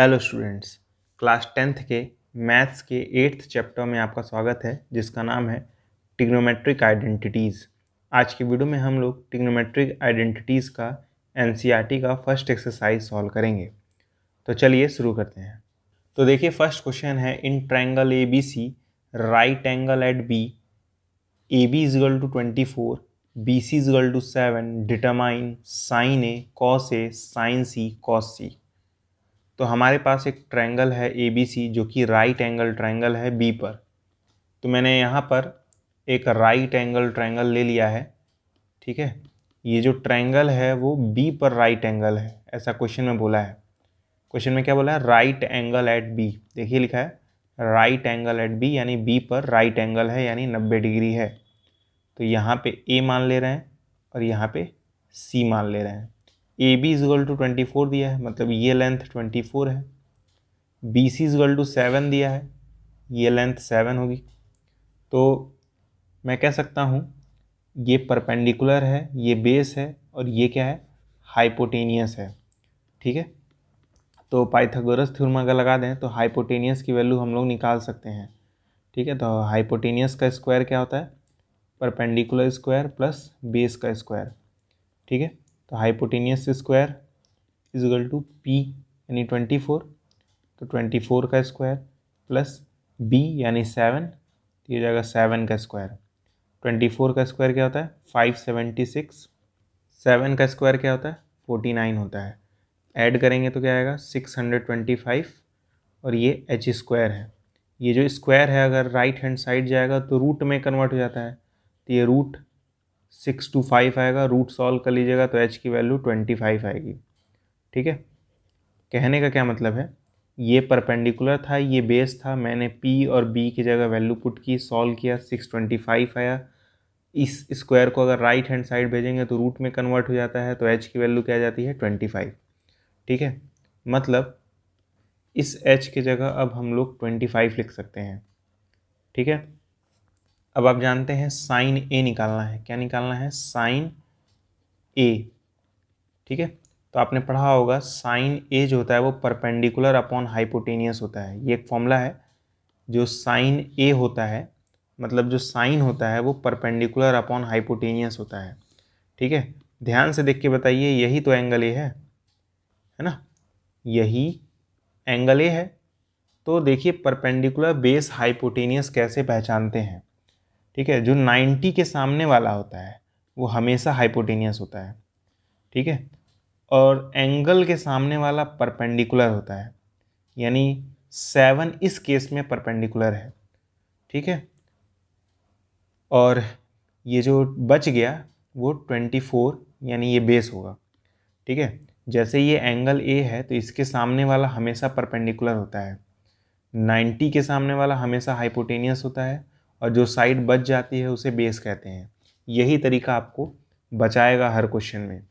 hello students class tenth के maths के eighth chapter में आपका स्वागत है जिसका नाम है टिग्नोमेट्रिक आइडेंटिटीज़ आज की वीडियो में हम लोग टिग्नोमेट्रिक आइडेंटिटीज़ का एन का फर्स्ट एक्सरसाइज सॉल्व करेंगे तो चलिए शुरू करते हैं तो देखिए फर्स्ट क्वेश्चन है in triangle A B C right angle at B A B is equal to twenty four B C is equal to seven determine sine A cos A sine C cos C तो हमारे पास एक triangle है ए B C जो कि right angle triangle है B पर तो मैंने यहाँ पर एक राइट एंगल ट्रायंगल ले लिया है ठीक है ये जो ट्रायंगल है वो बी पर राइट एंगल है ऐसा क्वेश्चन में बोला है क्वेश्चन में क्या बोला है राइट एंगल एट बी देखिए लिखा है राइट एंगल एट बी यानी बी पर राइट एंगल है यानी नब्बे डिग्री है तो यहाँ पर ए मान ले रहे हैं और यहाँ पर सी मान ले रहे हैं A B is equal to twenty four दिया है मतलब ये लेंथ ट्वेंटी फोर है B C is equal to seven दिया है ये लेंथ सेवन होगी तो मैं कह सकता हूँ ये परपेंडिकुलर है ये बेस है और ये क्या है हाइपोटेनियस है ठीक है तो पाइथागोरस थ्योरम अगर लगा दें तो हाइपोटेनियस की वैल्यू हम लोग निकाल सकते हैं ठीक है तो हाइपोटेनियस का स्क्वायर क्या होता है परपेंडिकुलर स्क्वायर प्लस बेस का स्क्वायर ठीक है तो hypotenuse square equal to P यानी ट्वेंटी फोर तो ट्वेंटी फोर का स्क्वायर प्लस बी यानी सेवन तो ये जाएगा सेवन का स्क्वायर ट्वेंटी फोर का स्क्वायर क्या होता है फाइव सेवेंटी सिक्स सेवन का स्क्वायर क्या होता है फोर्टी नाइन होता है ऐड करेंगे तो क्या आएगा सिक्स हंड्रेड ट्वेंटी फाइव और ये एच स्क्वायर है ये जो स्क्वायर है अगर राइट हैंड साइड जाएगा तो रूट में कन्वर्ट हो जाता है तो ये रूट सिक्स टू फाइव आएगा रूट सॉल्व कर लीजिएगा तो एच की वैल्यू ट्वेंटी फाइव आएगी ठीक है कहने का क्या मतलब है ये परपेंडिकुलर था ये बेस था मैंने पी और बी की जगह वैल्यू पुट की सॉल्व किया सिक्स ट्वेंटी फाइव आया इस स्क्वायर को अगर राइट हैंड साइड भेजेंगे तो रूट में कन्वर्ट हो जाता है तो एच की वैल्यू क्या जाती है ट्वेंटी फाइव ठीक है मतलब इस एच की जगह अब हम लोग ट्वेंटी फाइव लिख सकते हैं ठीक है अब आप जानते हैं साइन ए निकालना है क्या निकालना है साइन ए ठीक है तो आपने पढ़ा होगा साइन ए जो होता है वो परपेंडिकुलर अपॉन हाइपोटेनियस होता है ये एक फॉर्मूला है जो साइन ए होता है मतलब जो साइन होता है वो परपेंडिकुलर अपॉन हाइपोटेनियस होता है ठीक है ध्यान से देख के बताइए यही तो एंगल ए है है ना यही एंगल ए है तो देखिए परपेंडिकुलर बेस हाइपोटेनियस कैसे पहचानते हैं ठीक है जो 90 के सामने वाला होता है वो हमेशा हाइपोटेनियस होता है ठीक है और एंगल के सामने वाला परपेंडिकुलर होता है यानी सेवन इस केस में परपेंडिकुलर है ठीक है और ये जो बच गया वो ट्वेंटी फोर यानी ये बेस होगा ठीक है जैसे ये एंगल ए है तो इसके सामने वाला हमेशा परपेंडिकुलर होता है नाइन्टी के सामने वाला हमेशा हाइपोटेनियस होता है और जो साइड बच जाती है उसे बेस कहते हैं यही तरीका आपको बचाएगा हर क्वेश्चन में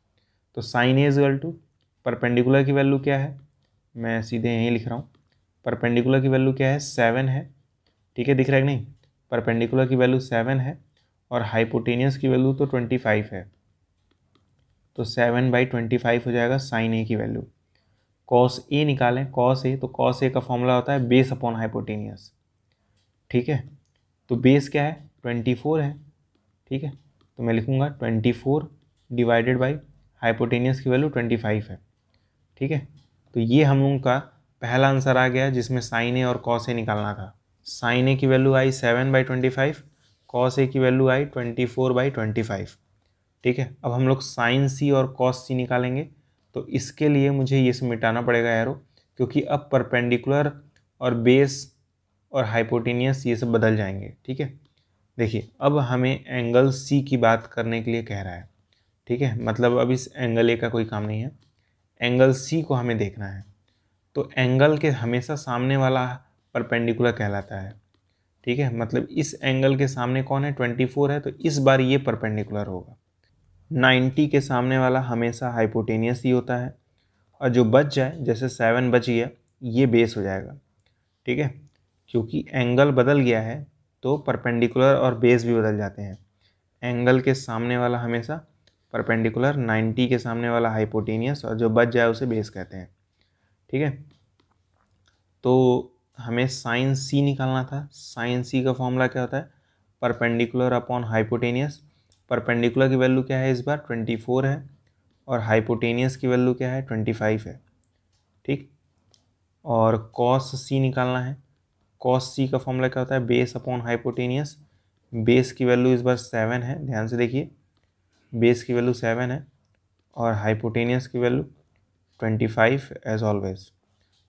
तो sine A equal to perpendicular की वैल्यू क्या है मैं सीधे यहीं लिख रहा हूँ परपेंडिकुलर की वैल्यू क्या है सेवन है ठीक है दिख रहा है कि नहीं परपेंडिकुलर की वैल्यू सेवन है और हाइपोटेनियस की वैल्यू तो ट्वेंटी फाइव है तो सेवन बाई ट्वेंटी फाइव हो जाएगा साइन ए की वैल्यू कॉस ए निकालें कॉस ए तो कॉस ए का फॉर्मूला होता है बेस अपॉन हाइपोटेनियस ठीक है तो बेस क्या है ट्वेंटी फोर है ठीक है तो मैं लिखूँगा twenty four divided by hypotenuse की वैल्यू ट्वेंटी फाइव है ठीक है तो ये हम लोगों का पहला आंसर आ गया जिसमें साइन ए और कॉस ए निकालना था साइन ए की वैल्यू आई seven by twenty five cos A की वैल्यू आई twenty four by twenty five ठीक है अब हम लोग साइन सी और कॉस सी निकालेंगे तो इसके लिए मुझे ये से मिटाना पड़ेगा एरो क्योंकि अब परपेंडिकुलर और बेस और हाइपोटेनियस ये सब बदल जाएंगे ठीक है देखिए अब हमें एंगल सी की बात करने के लिए कह रहा है ठीक है मतलब अब इस एंगल ए का कोई काम नहीं है एंगल सी को हमें देखना है तो एंगल के हमेशा सामने वाला परपेंडिकुलर कहलाता है ठीक है मतलब इस एंगल के सामने कौन है ट्वेंटी फोर है तो इस बार ये परपेंडिकुलर होगा नाइन्टी के सामने वाला हमेशा हाइपोटेनियस ही होता है और जो बच जाए जैसे सेवन बच गया ये बेस हो जाएगा ठीक है क्योंकि एंगल बदल गया है तो परपेंडिकुलर और बेस भी बदल जाते हैं एंगल के सामने वाला हमेशा परपेंडिकुलर 90 के सामने वाला हाइपोटेनियस और जो बच जाए उसे बेस कहते हैं ठीक है तो हमें साइन सी निकालना था साइन सी का फॉर्मूला क्या होता है परपेंडिकुलर अपॉन हाइपोटेनियस परपेंडिकुलर की वैल्यू क्या है इस बार ट्वेंटी फोर है और हाइपोटेनियस की वैल्यू क्या है ट्वेंटी फाइव है ठीक और कॉस सी निकालना है कॉस सी का फॉर्मूला क्या होता है बेस अपॉन हाइपोटेनियस बेस की वैल्यू इस बार सेवन है ध्यान से देखिए बेस की वैल्यू सेवन है और हाइपोटेनियस की value twenty five as always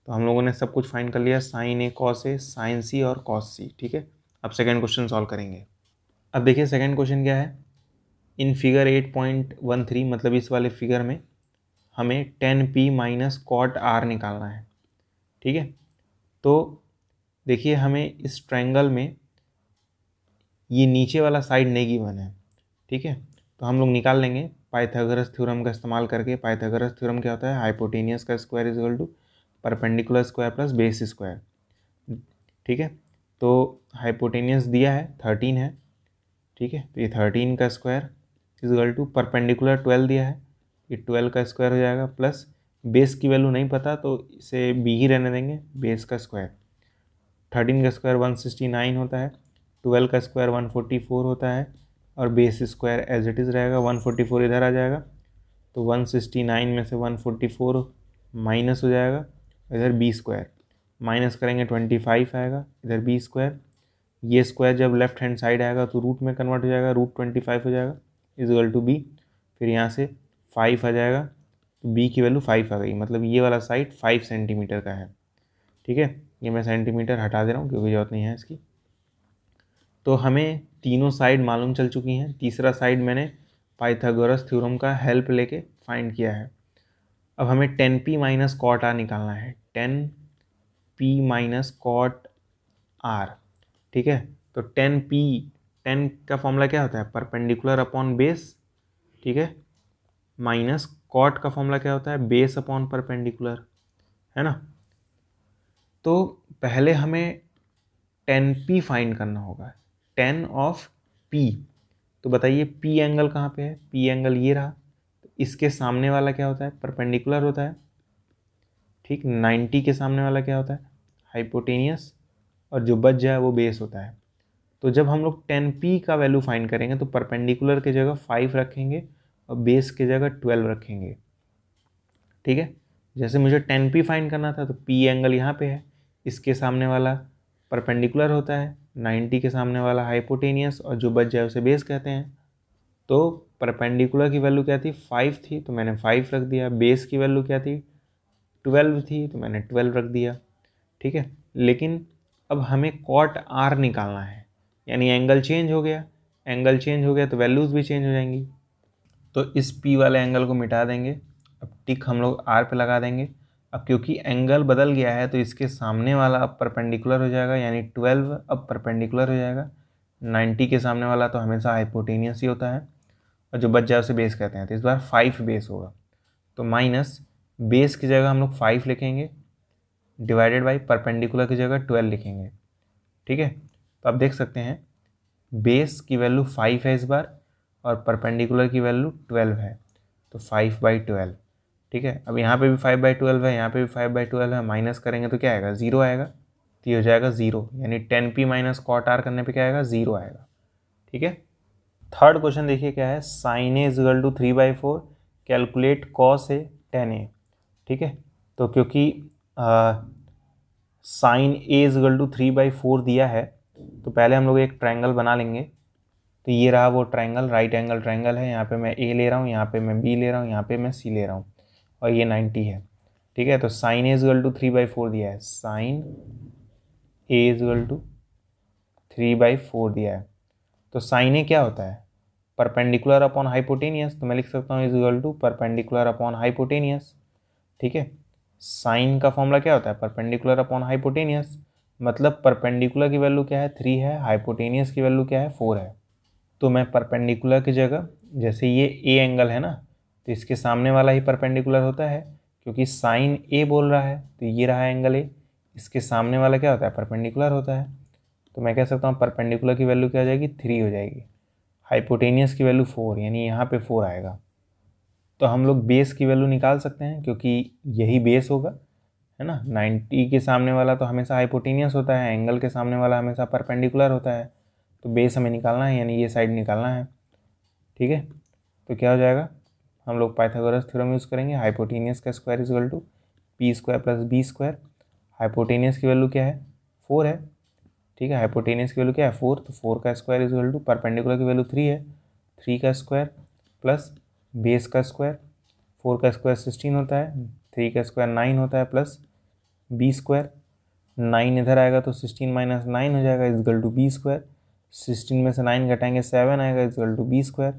तो हम लोगों ने सब कुछ फाइंड कर लिया sine A cos A sine C और कॉस सी ठीक है अब सेकेंड क्वेश्चन सॉल्व करेंगे अब देखिए सेकेंड क्वेश्चन क्या है in figure eight point one three मतलब इस वाले फिगर में हमें tan P minus cot R निकालना है ठीक है तो देखिए हमें इस ट्रायंगल में ये नीचे वाला साइड नेगेटिव है ठीक है तो हम लोग निकाल लेंगे पाइथागोरस थ्योरम का इस्तेमाल करके पाइथागोरस थ्योरम क्या होता है हाइपोटेनियस का square is equal to perpendicular square plus base square ठीक है तो हाइपोटेनियस दिया है थर्टीन है ठीक है तो ये थर्टीन का square is equal to perpendicular twelve दिया है ये ट्वेल्व का स्क्वायर हो जाएगा प्लस बेस की वैल्यू नहीं पता तो इसे बी ही रहने देंगे बेस का स्क्वायर थर्टीन का स्क्वायर वन सिक्सटी नाइन होता है ट्वेल्व का स्क्वायर वन फोर्टी फोर होता है और base square as it is रहेगा वन फोर्टी फोर इधर आ जाएगा तो वन सिक्सटी नाइन में से वन फोर्टी फोर माइनस हो जाएगा इधर बी स्क्वायर माइनस करेंगे ट्वेंटी फाइव आएगा इधर बी स्क्वायर ये स्क्वायर जब लेफ्ट हैंड साइड आएगा तो रूट में कन्वर्ट हो जाएगा रूट ट्वेंटी फाइव हो जाएगा इजल टू बी फिर यहाँ से फाइव आ जाएगा तो बी की वैल्यू फाइव आ गई मतलब ये वाला साइड फाइव सेंटीमीटर का है ठीक है ये मैं सेंटीमीटर हटा दे रहा हूँ क्योंकि ज़रूरत नहीं है इसकी तो हमें तीनों साइड मालूम चल चुकी हैं तीसरा साइड मैंने पाइथागोरस थ्योरम का हेल्प लेके फाइंड किया है अब हमें tan P minus cot R निकालना है tan P minus cot R ठीक है तो टेन पी टेन का फॉर्मूला क्या होता है परपेंडिकुलर अपॉन बेस ठीक है माइनस कॉट का फॉर्मूला क्या होता है बेस अपॉन परपेंडिकुलर है ना तो पहले हमें टेन पी फाइंड करना होगा टेन ऑफ पी तो बताइए पी एंगल कहाँ पे है पी एंगल ये रहा तो इसके सामने वाला क्या होता है परपेंडिकुलर होता है ठीक नाइन्टी के सामने वाला क्या होता है हाइपोटेनियस और जो बच जाए वो बेस होता है तो जब हम लोग टेन पी का वैल्यू फाइंड करेंगे तो परपेंडिकुलर के जगह फाइव रखेंगे और बेस के जगह ट्वेल्व रखेंगे ठीक है जैसे मुझे टेन पी फाइन करना था तो पी एंगल यहाँ पे है इसके सामने वाला परपेंडिकुलर होता है नाइन्टी के सामने वाला हाइपोटेनियस और जो बच जाए उसे बेस कहते हैं तो परपेंडिकुलर की वैल्यू क्या थी फाइव थी तो मैंने फाइव रख दिया बेस की वैल्यू क्या थी ट्वेल्व थी तो मैंने ट्वेल्व रख दिया ठीक है लेकिन अब हमें कॉट आर निकालना है यानी एंगल चेंज हो गया एंगल चेंज हो गया तो वैल्यूज़ भी चेंज हो जाएंगी तो इस पी वाले एंगल को मिटा देंगे अब टिक हम लोग आर पे लगा देंगे अब क्योंकि एंगल बदल गया है तो इसके सामने वाला अब परपेंडिकुलर हो जाएगा यानी ट्वेल्व अब परपेंडिकुलर हो जाएगा नाइन्टी के सामने वाला तो हमेशा हाइपोटेनियस ही होता है और जो बच जाए उसे बेस कहते हैं तो इस बार फाइव बेस होगा तो माइनस बेस की जगह हम लोग फाइव लिखेंगे डिवाइडेड बाई परपेंडिकुलर की जगह ट्वेल्व लिखेंगे ठीक है तो आप देख सकते हैं बेस की वैल्यू फाइव है इस बार और परपेंडिकुलर की वैल्यू ट्वेल्व है तो फाइव बाई ट्वेल्व ठीक है अब यहाँ पे भी फाइव बाई ट्वेल्व है यहाँ पे भी फाइव बाई ट्वेल्व है माइनस करेंगे तो क्या आएगा ज़ीरो आएगा तो ये हो जाएगा ज़ीरो यानी tan P minus cot R करने पे क्या आएगा ज़ीरो आएगा ठीक है थर्ड क्वेश्चन देखिए क्या है sine A is equal to three by four calculate cos A tan A ठीक है तो क्योंकि sine A is equal to three by four दिया है तो पहले हम लोग एक ट्राइंगल बना लेंगे तो ये रहा वो ट्राइंगल राइट एंगल ट्राइंगल है यहाँ पे मैं ए ले रहा हूँ यहाँ पे मैं बी ले रहा हूँ यहाँ पे मैं सी ले रहा हूँ और ये नाइन्टी है ठीक है तो साइन ए गल टू थ्री बाई फोर दिया है sine A is equal to three by four दिया है तो साइन ए क्या होता है परपेंडिकुलर अपॉन हाइपोटेनियस तो मैं लिख सकता हूँ is equal to perpendicular upon hypotenuse ठीक है साइन का फॉर्मूला क्या होता है परपेंडिकुलर अपॉन हाइपोटेनियस मतलब परपेंडिकुलर की वैल्यू क्या है थ्री है हाइपोटेनियस की वैल्यू क्या है फोर है तो मैं परपेंडिकुलर की जगह जैसे ये ए एंगल है ना तो इसके सामने वाला ही परपेंडिकुलर होता है क्योंकि साइन ए बोल रहा है तो ये रहा एंगल ए इसके सामने वाला क्या होता है परपेंडिकुलर होता है तो मैं कह सकता हूँ परपेंडिकुलर की वैल्यू क्या हो जाएगी थ्री हो जाएगी हाइपोटेनियस की वैल्यू फोर यानी यहाँ पे फोर आएगा तो हम लोग बेस की वैल्यू निकाल सकते हैं क्योंकि यही बेस होगा है ना नाइन्टी के सामने वाला तो हमेशा हाइपोटेनियस होता है एंगल के सामने वाला हमेशा परपेंडिकुलर होता है तो बेस हमें निकालना है यानी ये साइड निकालना है ठीक है तो क्या हो जाएगा हम लोग पाइथागोरस थ्योरम यूज़ करेंगे हाइपोटेनियस का square is equal to P square plus B square hypotenuse की वैल्यू क्या है फोर है ठीक है हाइपोटेनियस की वैल्यू क्या है फोर तो फोर का स्क्वायर इजल टू परपेंडिकुलर की वैल्यू थ्री है थ्री का स्क्वायर प्लस बेस का स्क्वायर फोर का स्क्वायर सिक्सटीन होता है थ्री का स्क्वायर नाइन होता है प्लस बी स्क्वायर नाइन इधर आएगा तो सिक्सटीन माइनस नाइन हो जाएगा is equal to B square sixteen में से नाइन घटाएंगे सेवन आएगा इजगल टू बी स्क्वायर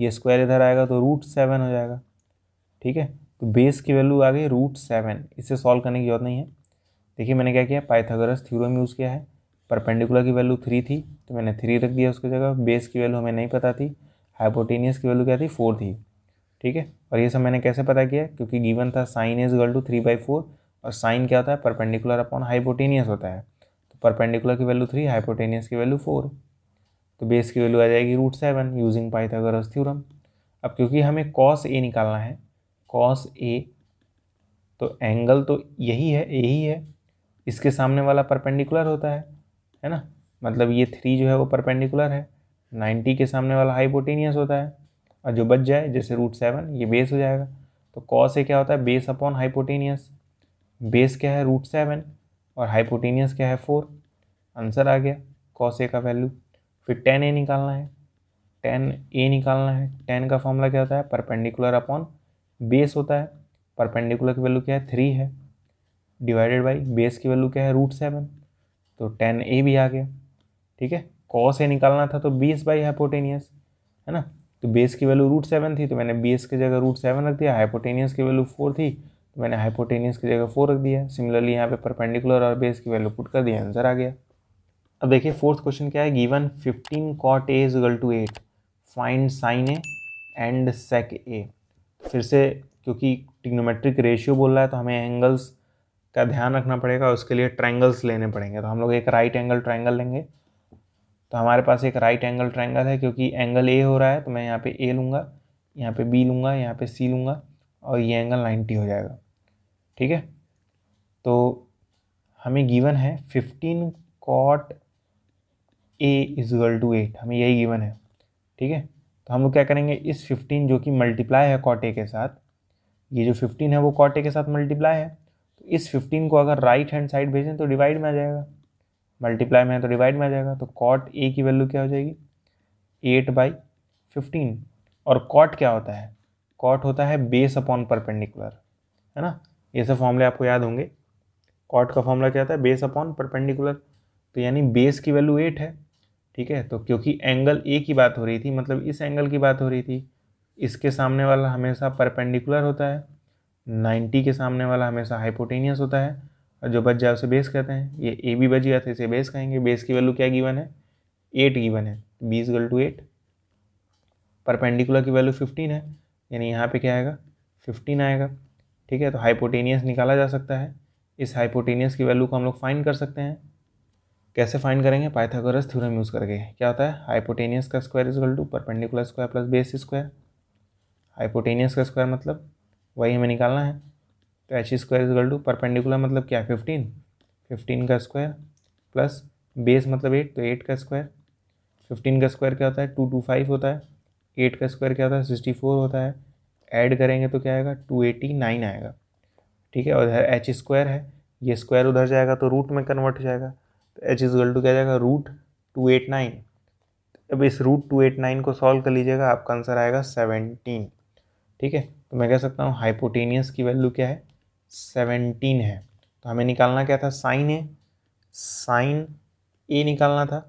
ये स्क्वायर इधर आएगा तो रूट सेवन हो जाएगा ठीक है तो बेस की वैल्यू आ गई रूट सेवन इसे सॉल्व करने की जरूरत नहीं है देखिए मैंने क्या किया पाइथागोरस थ्योरम यूज़ किया है परपेंडिकुलर की वैल्यू थ्री थी तो मैंने थ्री रख दिया उसकी जगह बेस की वैल्यू हमें नहीं पता थी हाइपोटेनियस की वैल्यू क्या थी फोर थी ठीक है और ये सब मैंने कैसे पता किया क्योंकि गिवन था sine is equal to three by four और साइन क्या होता है परपेंडिकुलर अपॉन हाइपोटेनियस होता है तो परपेंडिकुलर की वैल्यू थ्री हाइपोटेनियस की वैल्यू फोर तो बेस की वैल्यू आ जाएगी root seven using Pythagoras theorem अब क्योंकि हमें कॉस ए निकालना है कॉस ए तो एंगल तो यही है ए ही है इसके सामने वाला परपेंडिकुलर होता है है ना मतलब ये थ्री जो है वो परपेंडिकुलर है नाइन्टी के सामने वाला हाइपोटेनियस होता है और जो बच जाए जैसे रूट सेवन ये बेस हो जाएगा तो कॉस ए क्या होता है बेस अपॉन हाइपोटेनियस बेस क्या है रूट सेवन और हाइपोटेनियस क्या है फोर आंसर आ गया कॉस ए का वैल्यू फिर टेन ए निकालना है टेन ए निकालना है टेन का फॉर्मूला क्या होता है परपेंडिकुलर अपॉन बेस होता है परपेंडिकुलर की वैल्यू क्या है थ्री है डिवाइडेड बाई बेस की वैल्यू क्या है रूट सेवन तो टेन ए भी आ गया ठीक है कॉस ए निकालना था तो बीस बाई हाइपोटेनियस है ना तो बेस की वैल्यू रूट सेवन थी तो मैंने बेस की जगह रूट सेवन रख दिया हाइपोटेनियस की वैल्यू फोर थी तो मैंने हाइपोटेनियस की जगह फोर रख दिया सिमिलरली यहाँ पे परपेंडिकुलर और बेस की वैल्यू पुट कर दिया आंसर आ गया अब देखिए फोर्थ क्वेश्चन क्या है given fifteen cot A is to eight find sine A and sec A फिर से क्योंकि टिग्नोमेट्रिक रेशियो बोल रहा है तो हमें एंगल्स का ध्यान रखना पड़ेगा उसके लिए ट्रैंगल्स लेने पड़ेंगे तो हम लोग एक राइट एंगल ट्रैंगल लेंगे तो हमारे पास एक राइट एंगल ट्रैंगल है क्योंकि एंगल ए हो रहा है तो मैं यहाँ पे ए लूँगा यहाँ पे बी लूँगा यहाँ पे सी लूँगा और ये एंगल नाइन्टी हो जाएगा ठीक है तो हमें गिवन है fifteen cot A equal to eight हमें यही गिवन है ठीक है तो हम लोग क्या करेंगे इस फिफ्टीन जो कि मल्टीप्लाई है कॉटे के साथ ये जो फिफ्टीन है वो कॉटे के साथ मल्टीप्लाई है तो इस फिफ्टीन को अगर राइट हैंड साइड भेजें तो डिवाइड में आ जाएगा मल्टीप्लाई में है तो डिवाइड में आ जाएगा तो कॉट ए की वैल्यू क्या हो जाएगी एट बाई फिफ्टीन और कॉट क्या होता है कॉट होता है बेस अपॉन परपेंडिकुलर है ना ये सब फॉर्मूले आपको याद होंगे कॉट का फॉर्मूला क्या होता है बेस अपॉन परपेंडिकुलर तो यानी बेस की वैल्यू एट है ठीक है तो क्योंकि एंगल ए की बात हो रही थी मतलब इस एंगल की बात हो रही थी इसके सामने वाला हमेशा परपेंडिकुलर होता है 90 के सामने वाला हमेशा हाइपोटेनियस होता है और जो बच जाए उसे बेस कहते हैं ये ए भी बच गया था इसे बेस कहेंगे बेस की वैल्यू क्या गिवन है एट गिवन है बीस गल टू एट परपेंडिकुलर की वैल्यू फिफ्टीन है यानी यहाँ पे क्या आएगा फिफ्टीन आएगा ठीक है तो हाइपोटेनियस निकाला जा सकता है इस हाइपोटेनियस की वैल्यू को हम लोग फाइंड कर सकते हैं कैसे फाइंड करेंगे पाइथागोरस थ्योरम यूज़ करके क्या होता है हाइपोटेनियस का square is to perpendicular square plus base square hypotenuse का स्क्वायर मतलब वही हमें निकालना है तो H square is equal to perpendicular मतलब क्या है फिफ्टीन फिफ्टीन का स्क्वायर प्लस बेस मतलब एट तो एट का स्क्वायर फिफ्टीन का स्क्वायर क्या होता है टू टू फाइव होता है एट का स्क्वायर क्या होता है सिक्सटी फोर होता है ऐड करेंगे तो क्या आएगा टू एटी नाइन आएगा ठीक है और इधर एच स्क्वायर है ये स्क्वायर उधर जाएगा तो रूट में कन्वर्ट हो जाएगा तो एच गल टू क्या जाएगा रूट टू एट नाइन अब इस रूट टू एट नाइन को सॉल्व कर लीजिएगा आपका आंसर आएगा सेवनटीन ठीक है तो मैं कह सकता हूँ हाइपोटेनियस की वैल्यू क्या है सेवनटीन है तो हमें निकालना क्या था साइन ए साइन ए निकालना था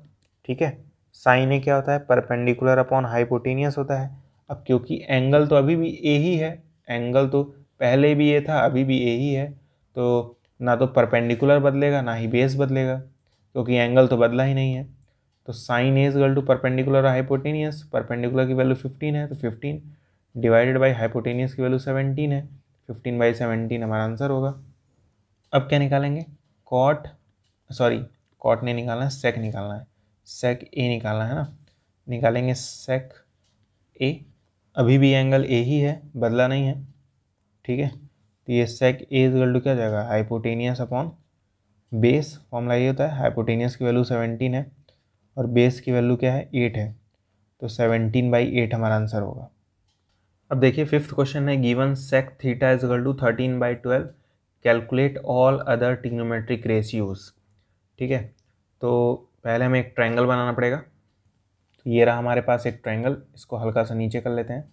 ठीक है साइन ए क्या होता है परपेंडिकुलर अपॉन हाइपोटेनियस होता है अब क्योंकि एंगल तो अभी भी ए ही है एंगल तो पहले भी ए था अभी भी ए ही है तो ना तो परपेंडिकुलर बदलेगा ना ही बेस बदलेगा क्योंकि एंगल तो बदला ही नहीं है तो sine is equal to perpendicular hypotenuse perpendicular की वैल्यू फिफ्टीन है तो फिफ्टीन डिवाइडेड बाई हाइपोटेनियस की वैल्यू सेवनटीन है फिफ्टीन बाई सेवेंटीन हमारा आंसर होगा अब क्या निकालेंगे कॉट सॉरी कॉट नहीं निकालना है सेक निकालना है सेक ए निकालना है ना निकालेंगे सेक ए अभी भी एंगल ए ही है बदला नहीं है ठीक है तो ये सेक ए इज गल टू क्या जाएगा हाइपोटेनियस अपॉन बेस फॉर्मूला ये होता है हाइपोटेनियस की वैल्यू सेवनटीन है और बेस की वैल्यू क्या है एट है तो सेवनटीन बाई एट हमारा आंसर होगा अब देखिए फिफ्थ क्वेश्चन है given sec theta is equal to thirteen by twelve calculate all other trigonometric ratios ठीक है तो पहले हमें एक ट्राइंगल बनाना पड़ेगा तो ये रहा हमारे पास एक ट्रैंगल इसको हल्का सा नीचे कर लेते हैं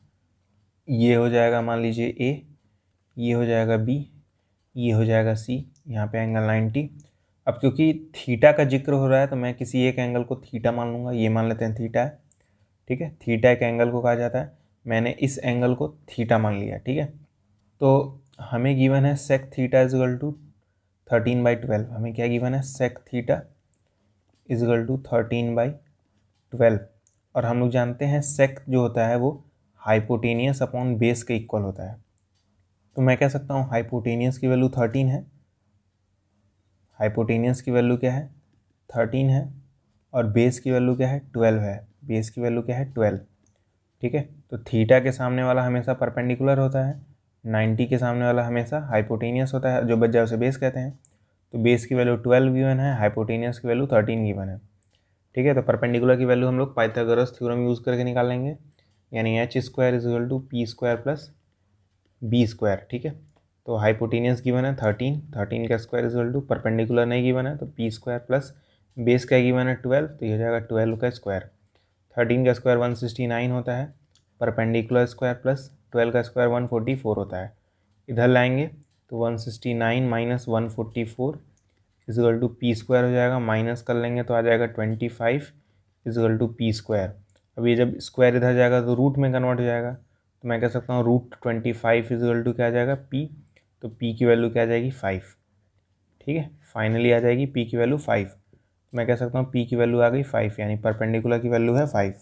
ये हो जाएगा मान लीजिए ए ये हो जाएगा बी ये हो जाएगा सी यहाँ पे एंगल नाइन्टी अब क्योंकि थीटा का जिक्र हो रहा है तो मैं किसी एक एंगल को थीटा मान लूँगा ये मान लेते हैं थीटा है ठीक है थीटा एक एंगल को कहा जाता है मैंने इस एंगल को थीटा मान लिया ठीक है तो हमें गिवन है sec theta is equal to thirteen by twelve हमें क्या गिवन है sec theta is equal to thirteen by twelve और हम लोग जानते हैं सेक जो होता है वो हाइपोटेनियस अपॉन बेस के इक्वल होता है तो मैं कह सकता हूँ हाइपोटेनियस की वैल्यू थर्टीन है हाइपोटेनियस की वैल्यू क्या है थर्टीन है और बेस की वैल्यू क्या है ट्वेल्व है बेस की वैल्यू क्या है ट्वेल्व ठीक है तो थीटा के सामने वाला हमेशा परपेंडिकुलर होता है नाइन्टी के सामने वाला हमेशा हाइपोटेनियस होता है जो बच जाए उसे बेस कहते हैं तो बेस की वैल्यू ट्वेल्व गिवन है हाइपोटेनियस की वैल्यू थर्टीन गिवन है ठीक है तो परपेंडिकुलर की वैल्यू हम लोग पाइथागोरस थ्योरम यूज़ करके निकालेंगे यानी H square equal to P square plus B square ठीक है तो हाइपोटीनियस गिवन है थर्टीन थर्टीन का स्क्वायर इज टू परपेंडिकुलर नहीं गिवन है तो पी स्क्वायर प्लस बेस का गिवन है ट्वेल्व तो ये जाएगा ट्वेल्व का स्क्वायर थर्टीन का स्क्वायर वन सिक्सटी नाइन होता है परपेंडिकुलर स्क्वायर प्लस ट्वेल्व का स्क्वायर वन फोर्टी फोर होता है इधर लाएंगे तो one sixty nine minus one forty four is equal to P square हो जाएगा माइनस कर लेंगे तो आ जाएगा twenty five is equal to P square अब ये जब स्क्वायर इधर जाएगा तो रूट में कन्वर्ट हो जाएगा तो मैं कह सकता हूँ root twenty five is equal to क्या आ जाएगा पी तो पी की वैल्यू क्या आ जाएगी फाइव ठीक है फाइनली आ जाएगी पी की वैल्यू फाइव तो मैं कह सकता हूँ पी की वैल्यू आ गई फाइव यानी परपेंडिकुलर की वैल्यू है फाइव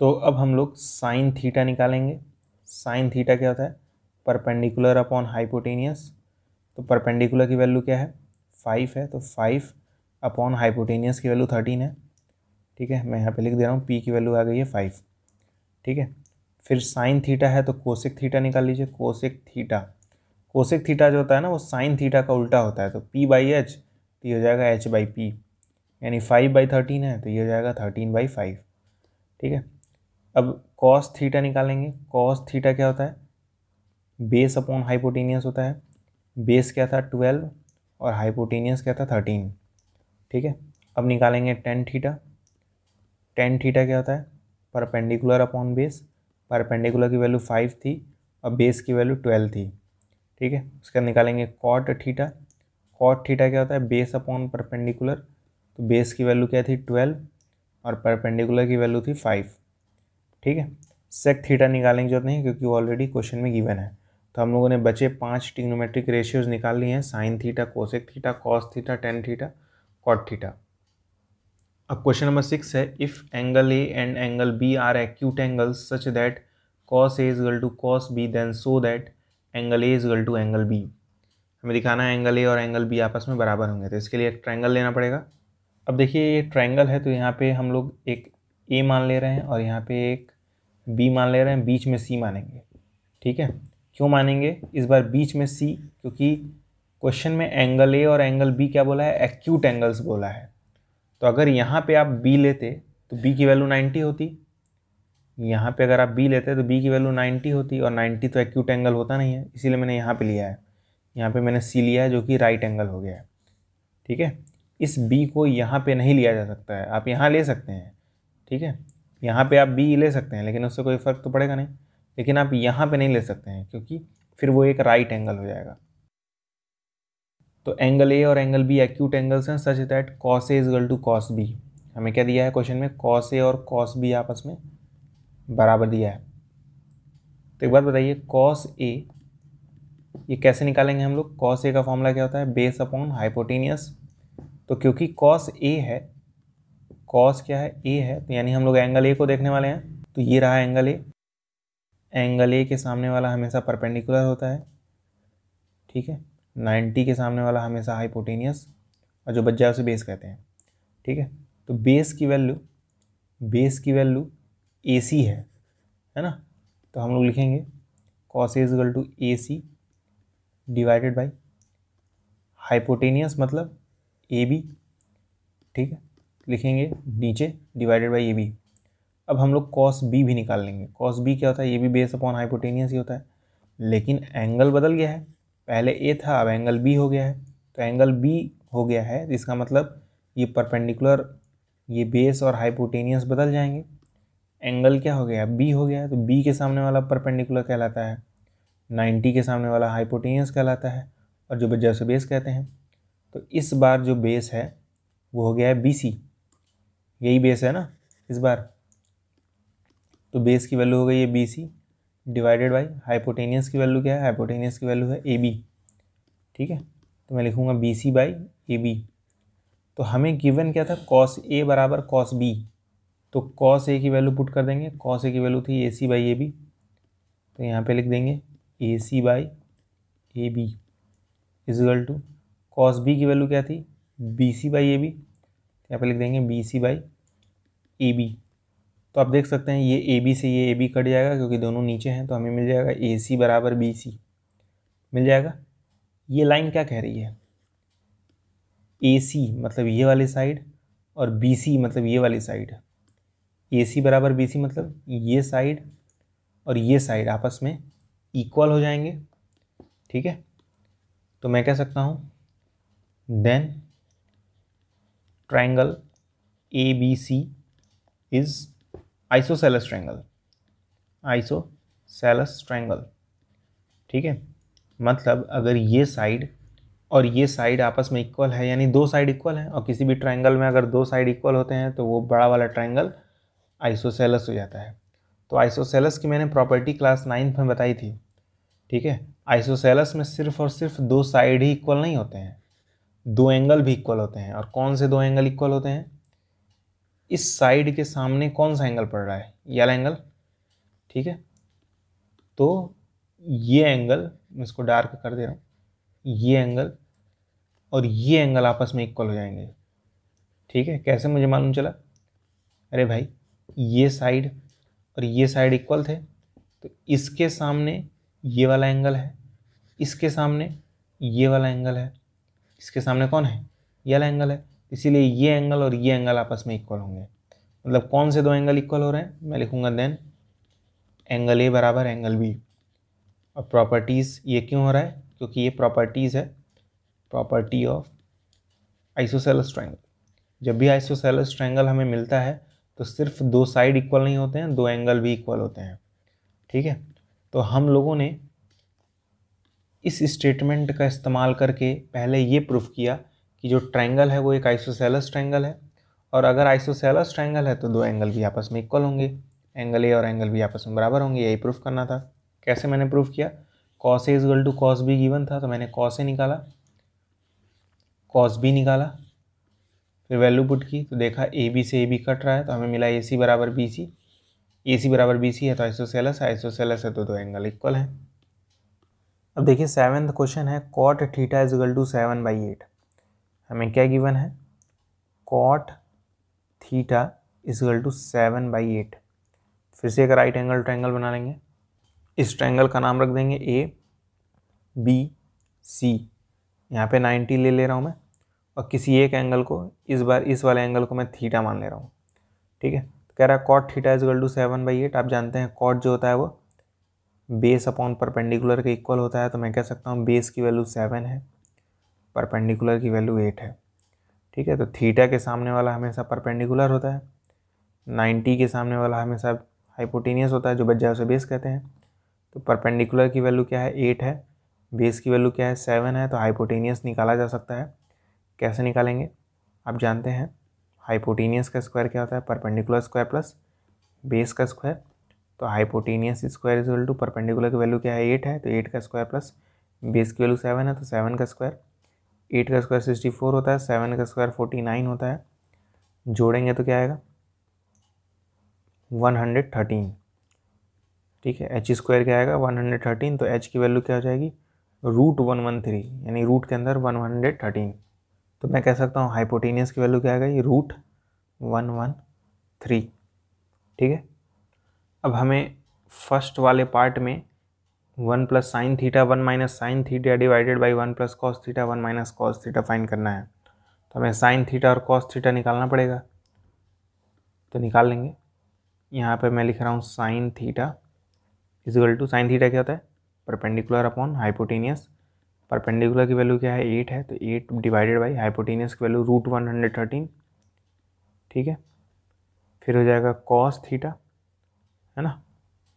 तो अब हम लोग साइन थीटा निकालेंगे साइन थीटा क्या होता है परपेंडिकुलर अपॉन हाइपोटेनियस तो परपेंडिकुलर की वैल्यू क्या है फाइव है तो फाइव अपॉन हाइपोटेनियस की वैल्यू थर्टीन है ठीक है मैं यहाँ पे लिख दे रहा हूँ पी की वैल्यू आ गई है फाइव ठीक है फिर साइन थीटा है तो कोसेक थीटा निकाल लीजिए कोसेक थीटा कोशिक थीटा जो होता है ना वो साइन थीटा का उल्टा होता है तो पी बाई एच तो ये हो जाएगा एच बाई पी यानी फाइव बाई थर्टीन है तो ये हो जाएगा थर्टीन बाई फाइव ठीक है अब कॉस थीटा निकालेंगे कॉस थीटा क्या होता है बेस अपॉन हाइपोटीनियस होता है बेस क्या था ट्वेल्व और हाइपोटीनियस क्या था थर्टीन ठीक है अब निकालेंगे टेन थीटा टेन थीटा क्या होता है परपेंडिकुलर अपॉन बेस परपेंडिकुलर की वैल्यू फाइव थी और बेस की वैल्यू ट्वेल्व थी ठीक है उसके बाद निकालेंगे कॉट थीटा कॉट थीटा क्या होता है बेस अपॉन परपेंडिकुलर तो बेस की वैल्यू क्या थी ट्वेल्व और परपेंडिकुलर की वैल्यू थी फाइव ठीक है सेक थीटा निकालने की जरूरत नहीं क्योंकि वो ऑलरेडी क्वेश्चन में गिवन है तो हम लोगों ने बचे पांच टिग्नोमेट्रिक रेशियोज निकाल लिए हैं sine theta cosec theta cos theta tan theta cot theta अब क्वेश्चन नंबर सिक्स है if angle A and angle B are acute angles such that cos A is equal to cos B then so that angle A equal to angle B हमें दिखाना है angle A और angle B आपस में बराबर होंगे तो इसके लिए एक ट्रैंगल लेना पड़ेगा अब देखिए ये ट्रैंगल है तो यहाँ पे हम लोग एक ए मान ले रहे हैं और यहाँ पे एक बी मान ले रहे हैं बीच में सी मानेंगे ठीक है क्यों मानेंगे इस बार बीच में सी क्योंकि क्वेश्चन में एंगल ए और एंगल बी क्या बोला है एक्यूट एंगल्स बोला है तो अगर यहाँ पर आप बी लेते तो बी की वैल्यू नाइन्टी होती यहाँ पे अगर आप बी लेते हैं तो बी की वैल्यू 90 होती और 90 तो एक्यूट एंगल होता नहीं है इसीलिए मैंने यहाँ पे लिया है यहाँ पे मैंने सी लिया है जो कि राइट एंगल हो गया है ठीक है इस बी को यहाँ पे नहीं लिया जा सकता है आप यहाँ ले सकते हैं ठीक है यहाँ पे आप बी ले सकते हैं लेकिन उससे कोई फ़र्क तो पड़ेगा नहीं लेकिन आप यहाँ पे नहीं ले सकते हैं क्योंकि फिर वो एक राइट एंगल हो जाएगा तो एंगल ए और एंगल बी एक्यूट एंगल्स हैं such that cos A is equal to cos B हमें क्या दिया है क्वेश्चन में कॉस ए और कॉस बी आपस में बराबर दिया है तो एक बात बताइए कॉस ए ये कैसे निकालेंगे हम लोग कॉस ए का फॉर्मूला क्या होता है बेस अपॉन हाइपोटीनियस तो क्योंकि कॉस ए है कॉस क्या है ए है तो यानी हम लोग एंगल ए को देखने वाले हैं तो ये रहा एंगल ए एंगल ए के सामने वाला हमेशा परपेंडिकुलर होता है ठीक है नाइन्टी के सामने वाला हमेशा हाइपोटेनियस और जो बच्चा उसे बेस कहते हैं ठीक है तो बेस की वैल्यू बेस की वैल्यू ए सी है है ना तो हम लोग लिखेंगे cos A equal to A C divided by hypotenuse मतलब ए बी ठीक है लिखेंगे नीचे डिवाइडेड बाई ए बी अब हम लोग कॉस बी भी निकाल लेंगे कॉस बी क्या होता है ये भी बेस अपॉन हाइपोटेनियस ही होता है लेकिन एंगल बदल गया है पहले ए था अब एंगल बी हो गया है तो एंगल बी हो गया है इसका मतलब ये परपेंडिकुलर ये बेस और हाइपोटेनियस बदल जाएंगे एंगल क्या हो गया बी हो गया तो बी के सामने वाला परपेंडिकुलर कहलाता है नाइन्टी के सामने वाला हाइपोटेनियस कहलाता है और जो जैसे बेस कहते हैं तो इस बार जो बेस है वो हो गया है बी सी यही बेस है ना इस बार तो बेस की वैल्यू हो गई है B C divided by hypotenuse की वैल्यू क्या है हाइपोटेनियस की वैल्यू है ए बी ठीक है तो मैं लिखूँगा B C by A B तो हमें गिवन क्या था कॉस ए बराबर कॉस बी तो कॉस ए की वैल्यू पुट कर देंगे कॉस ए की वैल्यू थी ए सी बाई ए बी तो यहाँ पे लिख देंगे A C by A B is equal to cos B की वैल्यू क्या थी B C by A B यहाँ पे लिख देंगे B C by A B तो आप देख सकते हैं ये ए बी से ये ए बी कट जाएगा क्योंकि दोनों नीचे हैं तो हमें मिल जाएगा ए सी बराबर बी सी मिल जाएगा ये लाइन क्या कह रही है ए सी मतलब ये वाली साइड और बी सी मतलब ये वाली साइड ए सी बराबर बी सी मतलब ये साइड और ये साइड आपस में इक्वल हो जाएंगे ठीक है तो मैं कह सकता हूँ then triangle A B C is isosceles triangle isosceles triangle ठीक है मतलब अगर ये साइड और ये साइड आपस में इक्वल है यानी दो साइड इक्वल है और किसी भी ट्राइंगल में अगर दो साइड इक्वल होते हैं तो वो बड़ा वाला ट्राइंगल आइसोसेलस हो जाता है तो आइसोसेलस की मैंने प्रॉपर्टी क्लास नाइन्थ में बताई थी ठीक है आइसोसेलस में सिर्फ और सिर्फ दो साइड ही इक्वल नहीं होते हैं दो एंगल भी इक्वल होते हैं और कौन से दो एंगल इक्वल होते हैं इस साइड के सामने कौन सा एंगल पड़ रहा है यल एंगल ठीक है तो ये एंगल मैं इसको डार्क कर दे रहा हूँ ये एंगल और ये एंगल आपस में इक्वल हो जाएंगे ठीक है कैसे मुझे मालूम चला अरे भाई ये साइड और ये साइड इक्वल थे तो इसके सामने ये वाला एंगल है इसके सामने ये वाला एंगल है इसके सामने कौन है ये वाला एंगल है इसीलिए ये एंगल और ये एंगल आपस में इक्वल होंगे मतलब कौन से दो एंगल इक्वल हो रहे हैं मैं लिखूंगा देन एंगल ए बराबर एंगल बी और प्रॉपर्टीज़ ये क्यों हो रहा है क्योंकि ये प्रॉपर्टीज़ है प्रॉपर्टी ऑफ आइसोसेलस ट्रायंगल जब भी आइसोसेलस ट्रायंगल हमें मिलता है तो सिर्फ दो साइड इक्वल नहीं होते हैं दो एंगल भी इक्वल होते हैं ठीक है तो हम लोगों ने इस स्टेटमेंट का इस्तेमाल करके पहले ये प्रूफ किया कि जो ट्रायंगल है वो एक आइसोसेलस ट्रायंगल है और अगर आइसोसेलस ट्रायंगल है तो दो एंगल भी आपस में इक्वल होंगे एंगल ए और एंगल बी आपस में बराबर होंगे यही प्रूफ करना था कैसे मैंने प्रूफ किया cos A is is equal to cos B given था तो मैंने कॉस ए निकाला कॉस बी निकाला फिर वैल्यू पुट की तो देखा ए बी से ए बी कट रहा है तो हमें मिला ए सी बराबर बी सी ए सी बराबर बी सी है तो आइसोसेलस आइसोसेलस है तो दो एंगल इक्वल है अब देखिए सेवन्थ क्वेश्चन है cot theta is equal to seven by eight हमें क्या गिवन है cot theta is equal to seven by eight फिर से एक राइट एंगल ट्रैंगल बना लेंगे इस ट्रैंगल का नाम रख देंगे ए बी सी यहाँ पे नाइन्टी ले ले रहा हूँ मैं और किसी एक एंगल को इस बार इस वाले एंगल को मैं थीटा मान ले रहा हूँ ठीक है तो कह रहा है cot theta is equal to seven by eight आप जानते हैं कॉट जो होता है वो बेस अपॉन परपेंडिकुलर के इक्वल होता है तो मैं कह सकता हूँ बेस की वैल्यू सेवन है परपेंडिकुलर की वैल्यू एट है ठीक है तो थीटा के सामने वाला हमेशा परपेंडिकुलर होता है नाइन्टी के सामने वाला हमेशा हाइपोटेनियस होता है जो बच्चा उसे बेस कहते हैं तो परपेंडिकुलर की वैल्यू क्या है एट है बेस की वैल्यू क्या है सेवन है तो हाइपोटेनियस निकाला जा सकता है कैसे निकालेंगे आप जानते हैं हाइपोटीनियस का स्क्वायर क्या होता है परपेंडिकुलर स्क्वायर प्लस बेस का स्क्वायर तो hypotenuse square is to perpendicular की वैल्यू क्या है एट है तो एट का स्क्वायर प्लस बेस की वैल्यू सेवन है तो सेवन का स्क्वायर एट का स्क्वायर सिक्सटी फोर होता है सेवन का स्क्वायर फोर्टी नाइन होता है जोड़ेंगे तो क्या आएगा वन हंड्रेड थर्टीन ठीक है एच स्क्वायर क्या आएगा वन हंड्रेड थर्टीन तो एच की वैल्यू क्या हो जाएगी रूट वन वन थ्री यानी रूट के अंदर वन हंड्रेड थर्टीन तो मैं कह सकता हूँ हाइपोटेनियस की वैल्यू क्या आ गई रूट वन वन थ्री ठीक है अब हमें फर्स्ट वाले पार्ट में one plus sine theta one minus sine theta divided by one plus cos theta one minus cos theta find करना है तो हमें साइन थीटा और कॉस थीटा निकालना पड़ेगा तो निकाल लेंगे यहाँ पर मैं लिख रहा हूँ sine theta is equal to sine theta क्या होता है परपेंडिकुलर अपॉन हाइपोटेनियस परपेंडिकुलर की वैल्यू क्या है एट है तो एट डिवाइडेड बाई हाइपोटीनियस की value root one hundred thirteen ठीक है फिर हो जाएगा कॉस थीटा है ना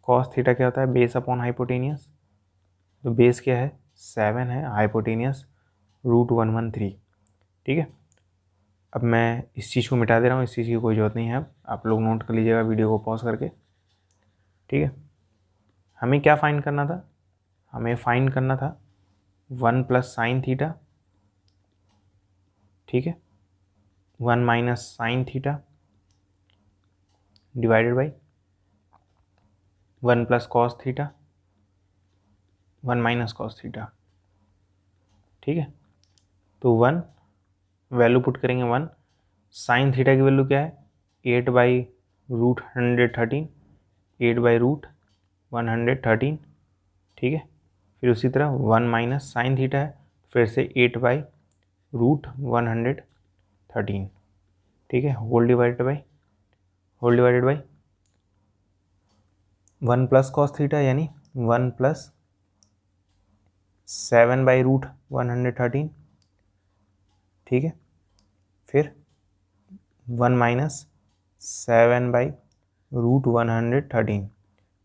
कॉस थीटा क्या होता है बेस अपॉन हाइपोटीनियस तो बेस क्या है सेवन है hypotenuse root one one three ठीक है अब मैं इस चीज़ को मिटा दे रहा हूँ इस चीज़ की कोई ज़रूरत नहीं है अब आप लोग नोट कर लीजिएगा वीडियो को पॉज करके ठीक है हमें क्या फाइंड करना था हमें फाइंड करना था वन प्लस साइन थीटा ठीक है one minus sine theta divided by one plus cos theta one minus cos theta ठीक है तो वन वैल्यू पुट करेंगे वन साइन थीटा की वैल्यू क्या है eight by root hundred thirteen eight by root one hundred thirteen ठीक है फिर उसी तरह वन माइनस साइन थीटा है फिर से eight by root one hundred thirteen ठीक है whole divided by whole divided by one plus cos theta यानी one plus seven by root one hundred thirteen ठीक है फिर one minus seven by root one hundred thirteen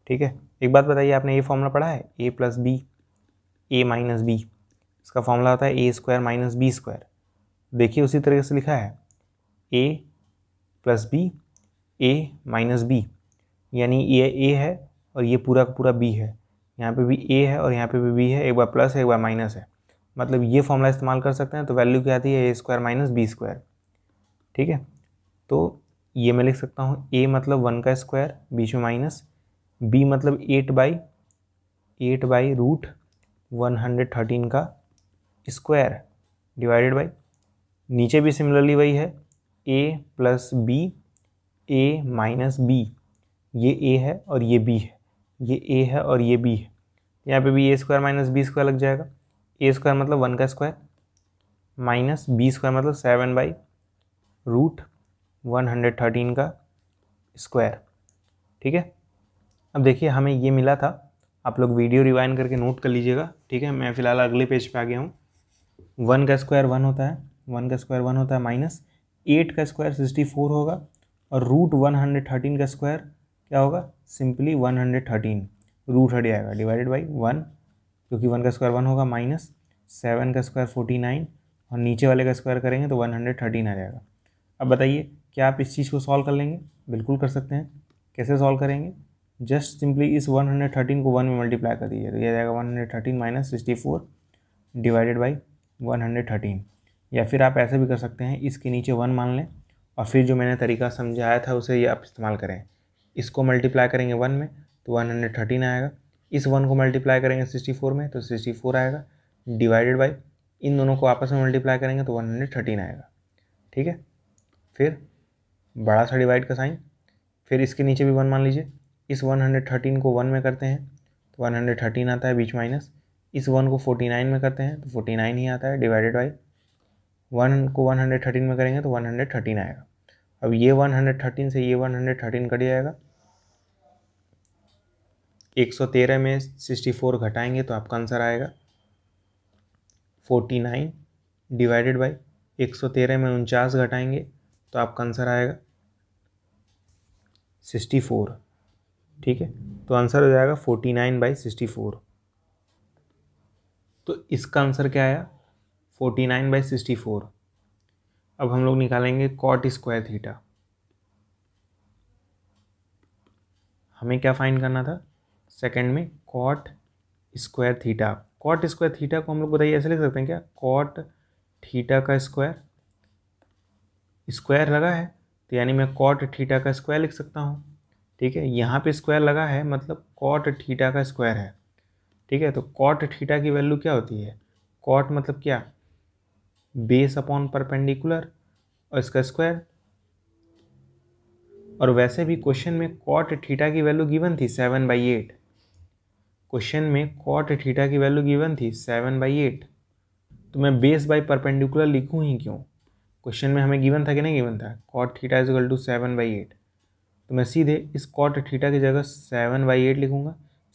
ठीक है एक बात बताइए आपने ये फॉर्मूला पढ़ा है A plus B A minus B इसका फॉर्मूला आता है A square minus B square देखिए उसी तरीके से लिखा है A plus B A minus B यानी ये ए है और ये पूरा का पूरा बी है यहाँ पे भी ए है और यहाँ पे भी बी है एक बार प्लस है एक बार माइनस है मतलब ये फॉर्मूला इस्तेमाल कर सकते हैं तो वैल्यू क्या आती है A square minus B square ठीक है तो ये मैं लिख सकता हूँ ए मतलब वन का स्क्वायर बीच में माइनस बी मतलब eight by eight by root 113 का स्क्वायर डिवाइडेड बाई नीचे भी सिमिलरली वही है A plus B A minus B ये ए है और ये बी है ये ए है और ये बी है यहाँ पे भी A square minus B square लग जाएगा ए स्क्वायर मतलब वन का स्क्वायर माइनस बी स्क्वायर मतलब seven by root one hundred thirteen का स्क्वायर ठीक है अब देखिए हमें ये मिला था आप लोग वीडियो रिवाइंड करके नोट कर लीजिएगा ठीक है मैं फ़िलहाल अगले पेज पे आ गया हूँ वन का स्क्वायर वन होता है वन का स्क्वायर वन होता है माइनस एट का स्क्वायर सिक्सटी फोर होगा और रूट वन हंड्रेड थर्टीन का स्क्वायर क्या होगा simply one hundred thirteen root हट जाएगा डिवाइडेड बाई वन क्योंकि वन का स्क्वायर वन होगा माइनस सेवन का स्क्वायर फोर्टी नाइन और नीचे वाले का स्क्वायर करेंगे तो वन हंड्रेड थर्टीन आ जाएगा अब बताइए क्या आप इस चीज़ को सॉल्व कर लेंगे बिल्कुल कर सकते हैं कैसे सॉल्व करेंगे जस्ट सिंपली इस 113 को वन में मल्टीप्लाई कर दीजिए तो यह जाएगा 113 minus sixty four divided by thirteen या फिर आप ऐसे भी कर सकते हैं इसके नीचे वन मान लें और फिर जो मैंने तरीका समझाया था उसे ये आप इस्तेमाल करें इसको मल्टीप्लाई करेंगे वन में तो वन हंड्रेड थर्टीन आएगा इस वन को मल्टीप्लाई करेंगे सिक्सटी फोर में तो सिक्सटी फोर आएगा डिवाइडेड बाई इन दोनों को आपस में मल्टीप्लाई करेंगे तो वन हंड्रेड थर्टीन आएगा ठीक है फिर बड़ा सा डिवाइड का साइन फिर इसके नीचे भी वन मान लीजिए इस 113 को वन में करते हैं तो 113 आता है बीच माइनस इस वन को 49 में करते हैं तो 49 ही आता है डिवाइडेड बाई वन को 113 में करेंगे तो 113 आएगा अब ये 113 से ये 113 कट जाएगा 113 में 64 घटाएंगे तो आपका आंसर आएगा 49 डिवाइडेड बाई 113 में उनचास घटाएंगे तो आपका आंसर आएगा 64 ठीक है तो आंसर हो जाएगा forty nine by sixty four तो इसका आंसर क्या आया forty nine by sixty four अब हम लोग निकालेंगे कॉट स्क्वायर थीटा हमें क्या फाइंड करना था सेकंड में cot square theta cot square theta को हम लोग बताइए ऐसे लिख सकते हैं क्या कॉट थीटा का स्क्वायर स्क्वायर लगा है तो यानी मैं कॉट थीटा का स्क्वायर लिख सकता हूँ ठीक है यहाँ पे स्क्वायर लगा है मतलब कॉट थीटा का स्क्वायर है ठीक है तो कॉट थीटा की वैल्यू क्या होती है कॉट मतलब क्या बेस अपॉन परपेंडिकुलर और इसका स्क्वायर और वैसे भी क्वेश्चन में कॉट थीटा की वैल्यू गिवन थी सेवन बाई एट क्वेश्चन में कॉट थीटा की वैल्यू गिवन थी सेवन बाई एट तो मैं बेस बाई परपेंडिकुलर लिखूँ ही क्यों क्वेश्चन में हमें गिवन था कि नहीं गिवन था cot theta is equal to seven by eight तो मैं सीधे इस कॉट थीटा की जगह सेवन बाई एट लिखूँगा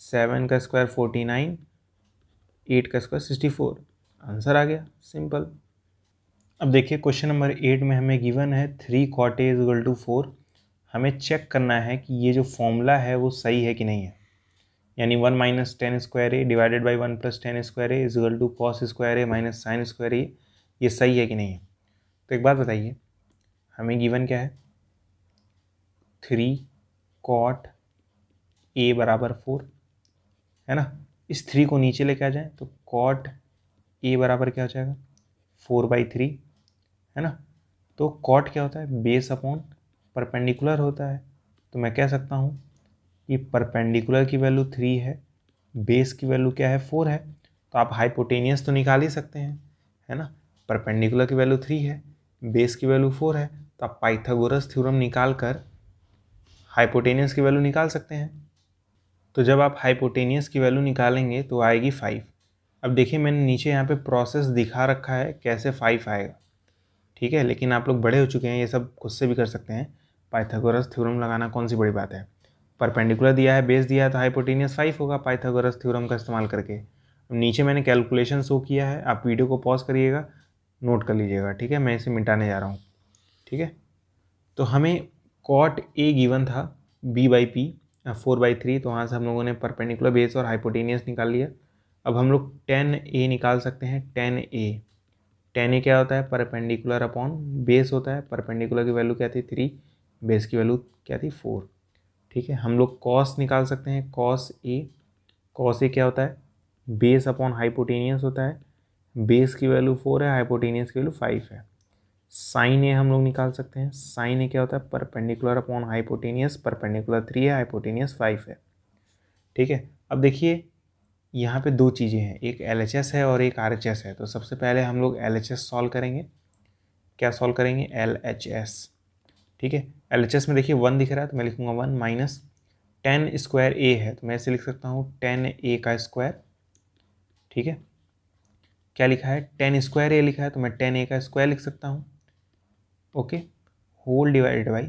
सेवन का स्क्वायर फोर्टी नाइन एट का स्क्वायर सिक्सटी फोर आंसर आ गया सिंपल अब देखिए क्वेश्चन नंबर एट में हमें गिवन है three cot A equal to four हमें चेक करना है कि ये जो फॉर्मूला है वो सही है कि नहीं है यानी one minus tan square A divided by one plus tan square A equal to cos square A minus sine square A ये सही है कि नहीं है तो एक बात बताइए हमें गिवन क्या है थ्री कॉट ए बराबर फोर है ना इस थ्री को नीचे लेके आ जाए तो कॉट ए बराबर क्या हो जाएगा फोर बाई थ्री है ना तो कॉट क्या होता है बेस अपॉन परपेंडिकुलर होता है तो मैं कह सकता हूँ कि परपेंडिकुलर की वैल्यू थ्री है बेस की वैल्यू क्या है फोर है तो आप हाइपोटेनियस तो निकाल ही सकते हैं है ना परपेंडिकुलर की वैल्यू थ्री है बेस की वैल्यू फोर है तो आप पाइथागोरस थ्योरम निकाल कर हाइपोटेनियस की वैल्यू निकाल सकते हैं तो जब आप हाइपोटेनियस की वैल्यू निकालेंगे तो आएगी फाइव अब देखिए मैंने नीचे यहाँ पे प्रोसेस दिखा रखा है कैसे फाइव आएगा ठीक है लेकिन आप लोग बड़े हो चुके हैं ये सब खुद से भी कर सकते हैं पाइथागोरस थ्योरम लगाना कौन सी बड़ी बात है परपेंडिकुलर दिया है बेस दिया है तो हाइपोटेनियस फाइव होगा पाइथागोरस थ्योरम का इस्तेमाल करके अब नीचे मैंने कैलकुलेशन शो किया है आप वीडियो को पॉज करिएगा नोट कर लीजिएगा ठीक है मैं इसे मिटाने जा रहा हूँ ठीक है तो हमें कॉट ए गिवन था B by P four by three तो वहाँ से हम लोगों ने परपेंडिकुलर बेस और हाइपोटेनियस निकाल लिया अब हम लोग टेन ए निकाल सकते हैं टेन ए टेन ए क्या होता है परपेंडिकुलर अपॉन बेस होता है परपेंडिकुलर की वैल्यू क्या थी थ्री बेस की वैल्यू क्या थी फोर ठीक है हम लोग कॉस निकाल सकते हैं कॉस ए कॉस ए क्या होता है बेस अपॉन हाइपोटेनियस होता है बेस की वैल्यू फोर है हाइपोटेनियस की वैल्यू फाइव है साइन ए हम लोग निकाल सकते हैं साइन ए क्या होता है perpendicular upon hypotenuse perpendicular three है हाइपोटेनियस फाइव है ठीक है अब देखिए यहाँ पे दो चीज़ें हैं एक एल है और एक आर है तो सबसे पहले हम लोग एल एच सॉल्व करेंगे क्या सॉल्व करेंगे एल एच एस ठीक है एल एच एस में देखिए वन दिख रहा है तो मैं लिखूँगा one minus tan square A है तो मैं ऐसे लिख सकता हूँ टेन ए का स्क्वायर ठीक है क्या लिखा है टेन स्क्वायर ए लिखा है तो मैं टेन ए का स्क्वायर लिख सकता हूँ ओके होल डिवाइडेड बाई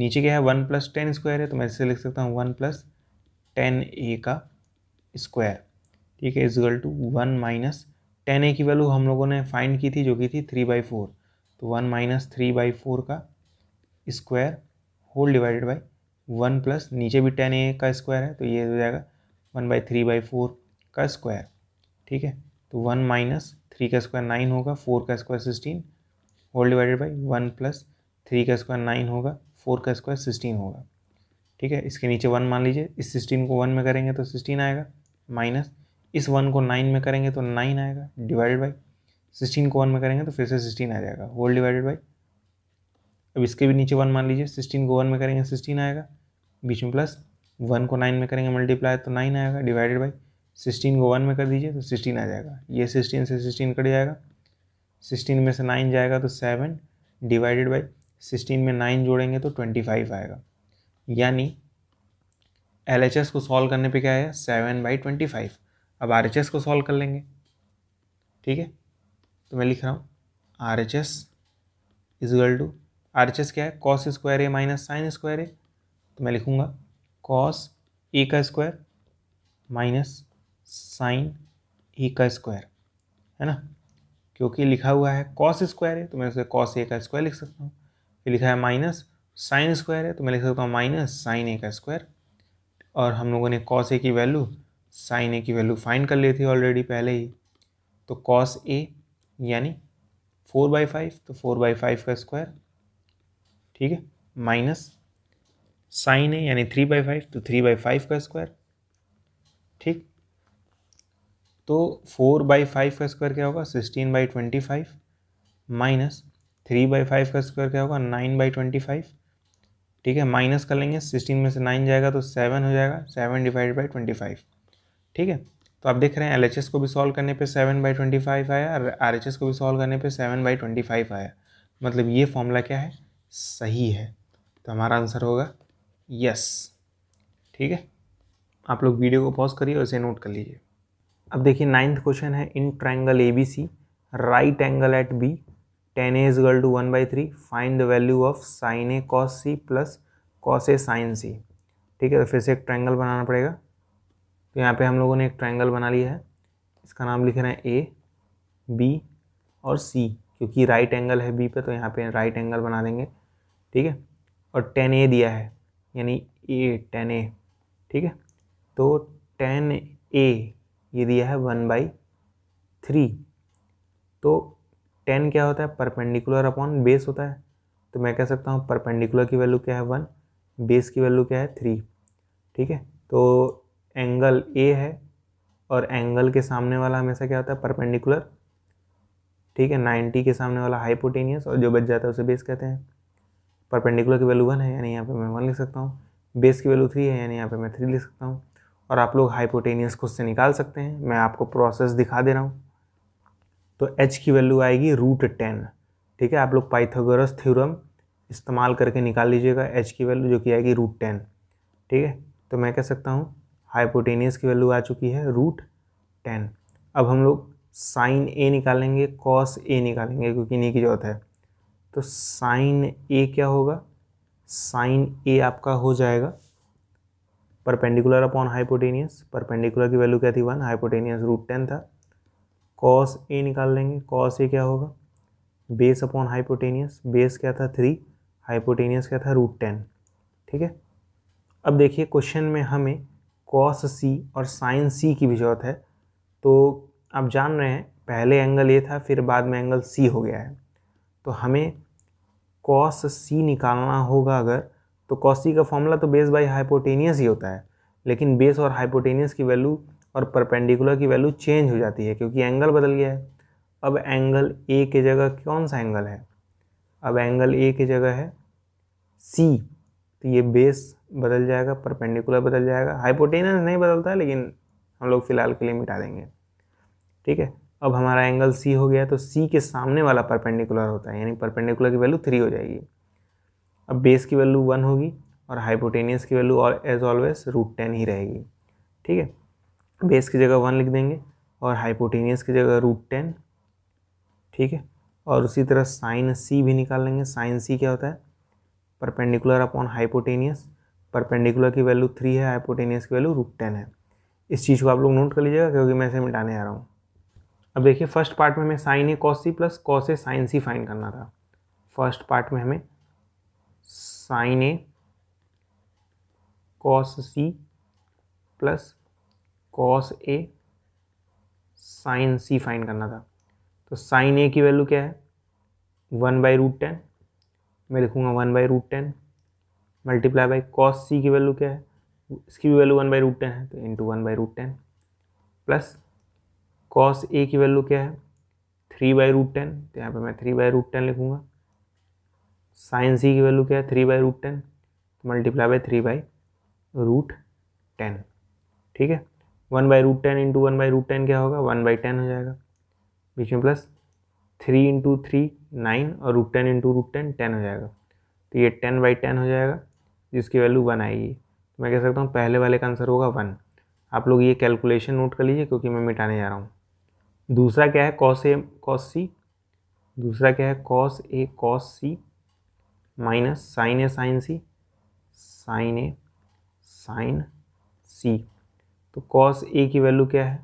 नीचे क्या है वन प्लस टेन स्क्वायर है तो मैं इसे लिख सकता हूँ वन प्लस टेन ए का स्क्वायर ठीक है equal to one minus tan A की वैल्यू हम लोगों ने फाइंड की थी जो कि थी थ्री बाई फोर तो one minus three by four का square whole divided by one plus नीचे भी टेन ए का स्क्वायर है तो ये हो जाएगा one by three by four का स्क्वायर ठीक है तो वन माइनस थ्री का स्क्वायर नाइन होगा फोर का square sixteen whole divided by one plus three का स्क्वायर नाइन होगा फोर का स्क्वायर सिक्सटीन होगा ठीक है इसके नीचे वन मान लीजिए इस सिक्सटीन को वन में करेंगे तो सिक्सटीन आएगा माइनस इस वन को नाइन में करेंगे तो नाइन आएगा डिवाइडेड बाई सिक्सटीन को वन में करेंगे तो फिर से सिक्सटीन आ जाएगा होल डिवाइडेड बाई अब इसके भी नीचे वन मान लीजिए सिक्सटीन को वन में करेंगे सिक्सटीन आएगा बीच में प्लस वन को नाइन में करेंगे मल्टीप्लाई तो नाइन आएगा डिवाइडेड बाई सिक्सटीन को वन में कर दीजिए तो सिक्सटीन आ जाएगा ये सिक्सटीन से सिक्सटीन कट जाएगा सिक्सटीन में से नाइन जाएगा तो सेवन डिवाइडेड बाई सिक्सटीन में नाइन जोड़ेंगे तो ट्वेंटी फाइव आएगा यानी एल को सॉल्व करने पे क्या आया सेवन बाई ट्वेंटी फाइव अब आर को सॉल्व कर लेंगे ठीक है तो मैं लिख रहा हूँ R H S equal to R H S क्या है cos square A minus sine square A तो मैं लिखूँगा कॉस ए e का स्क्वायर माइनस साइन ए का स्क्वायर है ना क्योंकि लिखा हुआ है कॉस स्क्वायर है तो मैं उसे कॉस ए का स्क्वायर लिख सकता हूँ फिर लिखा है माइनस साइन स्क्वायर है तो मैं लिख सकता हूँ माइनस साइन ए का स्क्वायर और हम लोगों ने कॉस ए की वैल्यू साइन ए की वैल्यू फाइन कर ली थी ऑलरेडी पहले ही तो कॉस ए यानी फोर बाई फाइव तो फोर बाई फाइव का स्क्वायर ठीक है माइनस साइन ए यानी थ्री बाई फाइव तो थ्री बाई फाइव का स्क्वायर ठीक तो फोर बाई फाइव का स्क्वायर क्या होगा sixteen by twenty five minus three by five का स्क्वायर क्या होगा नाइन बाई ट्वेंटी फाइव ठीक है माइनस कर लेंगे सिक्सटीन में से नाइन जाएगा तो सेवन हो जाएगा seven divide by twenty five ठीक है तो आप देख रहे हैं एल को भी सॉल्व करने पे सेवन बाई ट्वेंटी फाइव आया और आर को भी सॉल्व करने पे सेवन बाई ट्वेंटी फाइव आया मतलब ये फॉर्मूला क्या है सही है तो हमारा आंसर होगा यस ठीक है आप लोग वीडियो को पॉज करिए और इसे नोट कर लीजिए अब देखिए नाइन्थ क्वेश्चन है in triangle A B C right angle at B tan A is equal to one by three find the value of sine A cos C plus cos A sine C ठीक है तो फिर से एक triangle बनाना पड़ेगा तो यहाँ पे हम लोगों ने एक ट्राइंगल बना लिया है इसका नाम लिख रहे हैं ए बी और सी क्योंकि राइट एंगल है बी पे तो यहाँ पे राइट एंगल बना देंगे ठीक है और टेन ए दिया है यानी ए टेन ए ठीक है तो टेन ए ये दिया है वन बाई थ्री तो टेन क्या होता है परपेंडिकुलर अपॉन बेस होता है तो मैं कह सकता हूँ परपेंडिकुलर की वैल्यू क्या है वन बेस की वैल्यू क्या है थ्री ठीक है तो एंगल ए है और एंगल के सामने वाला हमेशा क्या होता है परपेंडिकुलर ठीक है नाइन्टी के सामने वाला हाइपोटेनियस और जो बच जाता है उसे बेस कहते हैं परपेंडिकुलर की वैल्यू वन है यानी यहाँ पे मैं वन लिख सकता हूँ बेस की वैल्यू थ्री है यानी यहाँ पे मैं थ्री लिख सकता हूँ और आप लोग हाइपोटेनियस खुद से निकाल सकते हैं मैं आपको प्रोसेस दिखा दे रहा हूँ तो एच की वैल्यू आएगी रूट टेन ठीक है आप लोग पाइथागोरस थ्योरम इस्तेमाल करके निकाल लीजिएगा एच की वैल्यू जो कि आएगी रूट टेन ठीक है तो मैं कह सकता हूँ हाइपोटेनियस की वैल्यू आ चुकी है रूट टेन अब हम लोग साइन ए निकालेंगे कॉस ए निकालेंगे क्योंकि नी की जरूरत है तो साइन ए क्या होगा साइन ए आपका हो जाएगा परपेंडिकुलर अपॉन हाइपोटेनियस परपेंडिकुलर की वैल्यू क्या थी वन हाइपोटेनियस रूट टेन था कॉस ए निकाल लेंगे कॉस ए क्या होगा बेस अपॉन हाइपोटेनियस बेस क्या था थ्री हाइपोटेनियस क्या था रूट टेन ठीक है अब देखिए क्वेश्चन में हमें कॉस सी और साइन सी की भी जरूरत है तो आप जान रहे हैं पहले एंगल ए था फिर बाद में एंगल सी हो गया है तो हमें कॉस सी निकालना होगा अगर तो कॉस्टी का फॉर्मूला तो बेस बाई हाइपोटेनियस ही होता है लेकिन बेस और हाइपोटेनियस की वैल्यू और परपेंडिकुलर की वैल्यू चेंज हो जाती है क्योंकि एंगल बदल गया है अब एंगल ए के जगह कौन सा एंगल है अब एंगल ए के जगह है सी तो ये बेस बदल जाएगा परपेंडिकुलर बदल जाएगा हाइपोटेनियस नहीं बदलता लेकिन हम लोग फ़िलहाल के लिए मिटा देंगे ठीक है अब हमारा एंगल सी हो गया तो सी के सामने वाला परपेंडिकुलर होता है यानी परपेंडिकुलर की वैल्यू थ्री हो जाएगी अब बेस की वैल्यू वन होगी और हाइपोटेनियस की वैल्यू और एज ऑलवेज रूट टेन ही रहेगी ठीक है बेस की जगह वन लिख देंगे और हाइपोटेनियस की जगह रूट टेन ठीक है और उसी तरह साइन सी भी निकाल लेंगे साइन सी क्या होता है परपेंडिकुलर अपॉन हाइपोटेनियस परपेंडिकुलर की वैल्यू थ्री है हाइपोटेनियस की वैल्यू रूट टेन है इस चीज़ को आप लोग नोट कर लीजिएगा क्योंकि मैं इसे मिटाने आ रहा हूँ अब देखिए फर्स्ट पार्ट में हमें sine A cos C plus cos A sine C find करना था फर्स्ट पार्ट में हमें sine A cos C plus cos A sine C find करना था तो साइन ए की वैल्यू क्या है वन बाई रूट टेन मैं लिखूँगा one by root ten multiply by cos C की वैल्यू क्या है इसकी भी value one by root ten है तो into one by root ten plus cos A की वैल्यू क्या है थ्री बाई रूट टेन तो यहाँ पर मैं थ्री बाई रूट टेन लिखूँगा साइन सी की वैल्यू क्या है three by root ten multiply by three by root ten ठीक है one by root ten into one by root ten क्या होगा वन बाई टेन हो जाएगा बीच में plus three into three nine और root ten into root ten ten हो जाएगा तो ये टेन बाई टेन हो जाएगा जिसकी वैल्यू वन आएगी तो मैं कह सकता हूँ पहले वाले का आंसर होगा वन आप लोग ये कैलकुलेशन नोट कर लीजिए क्योंकि मैं मिटाने जा रहा हूँ दूसरा क्या है कॉस ए कॉस सी दूसरा क्या है cos A cos C minus sine A sine C sine A sine C तो कॉस ए की वैल्यू क्या है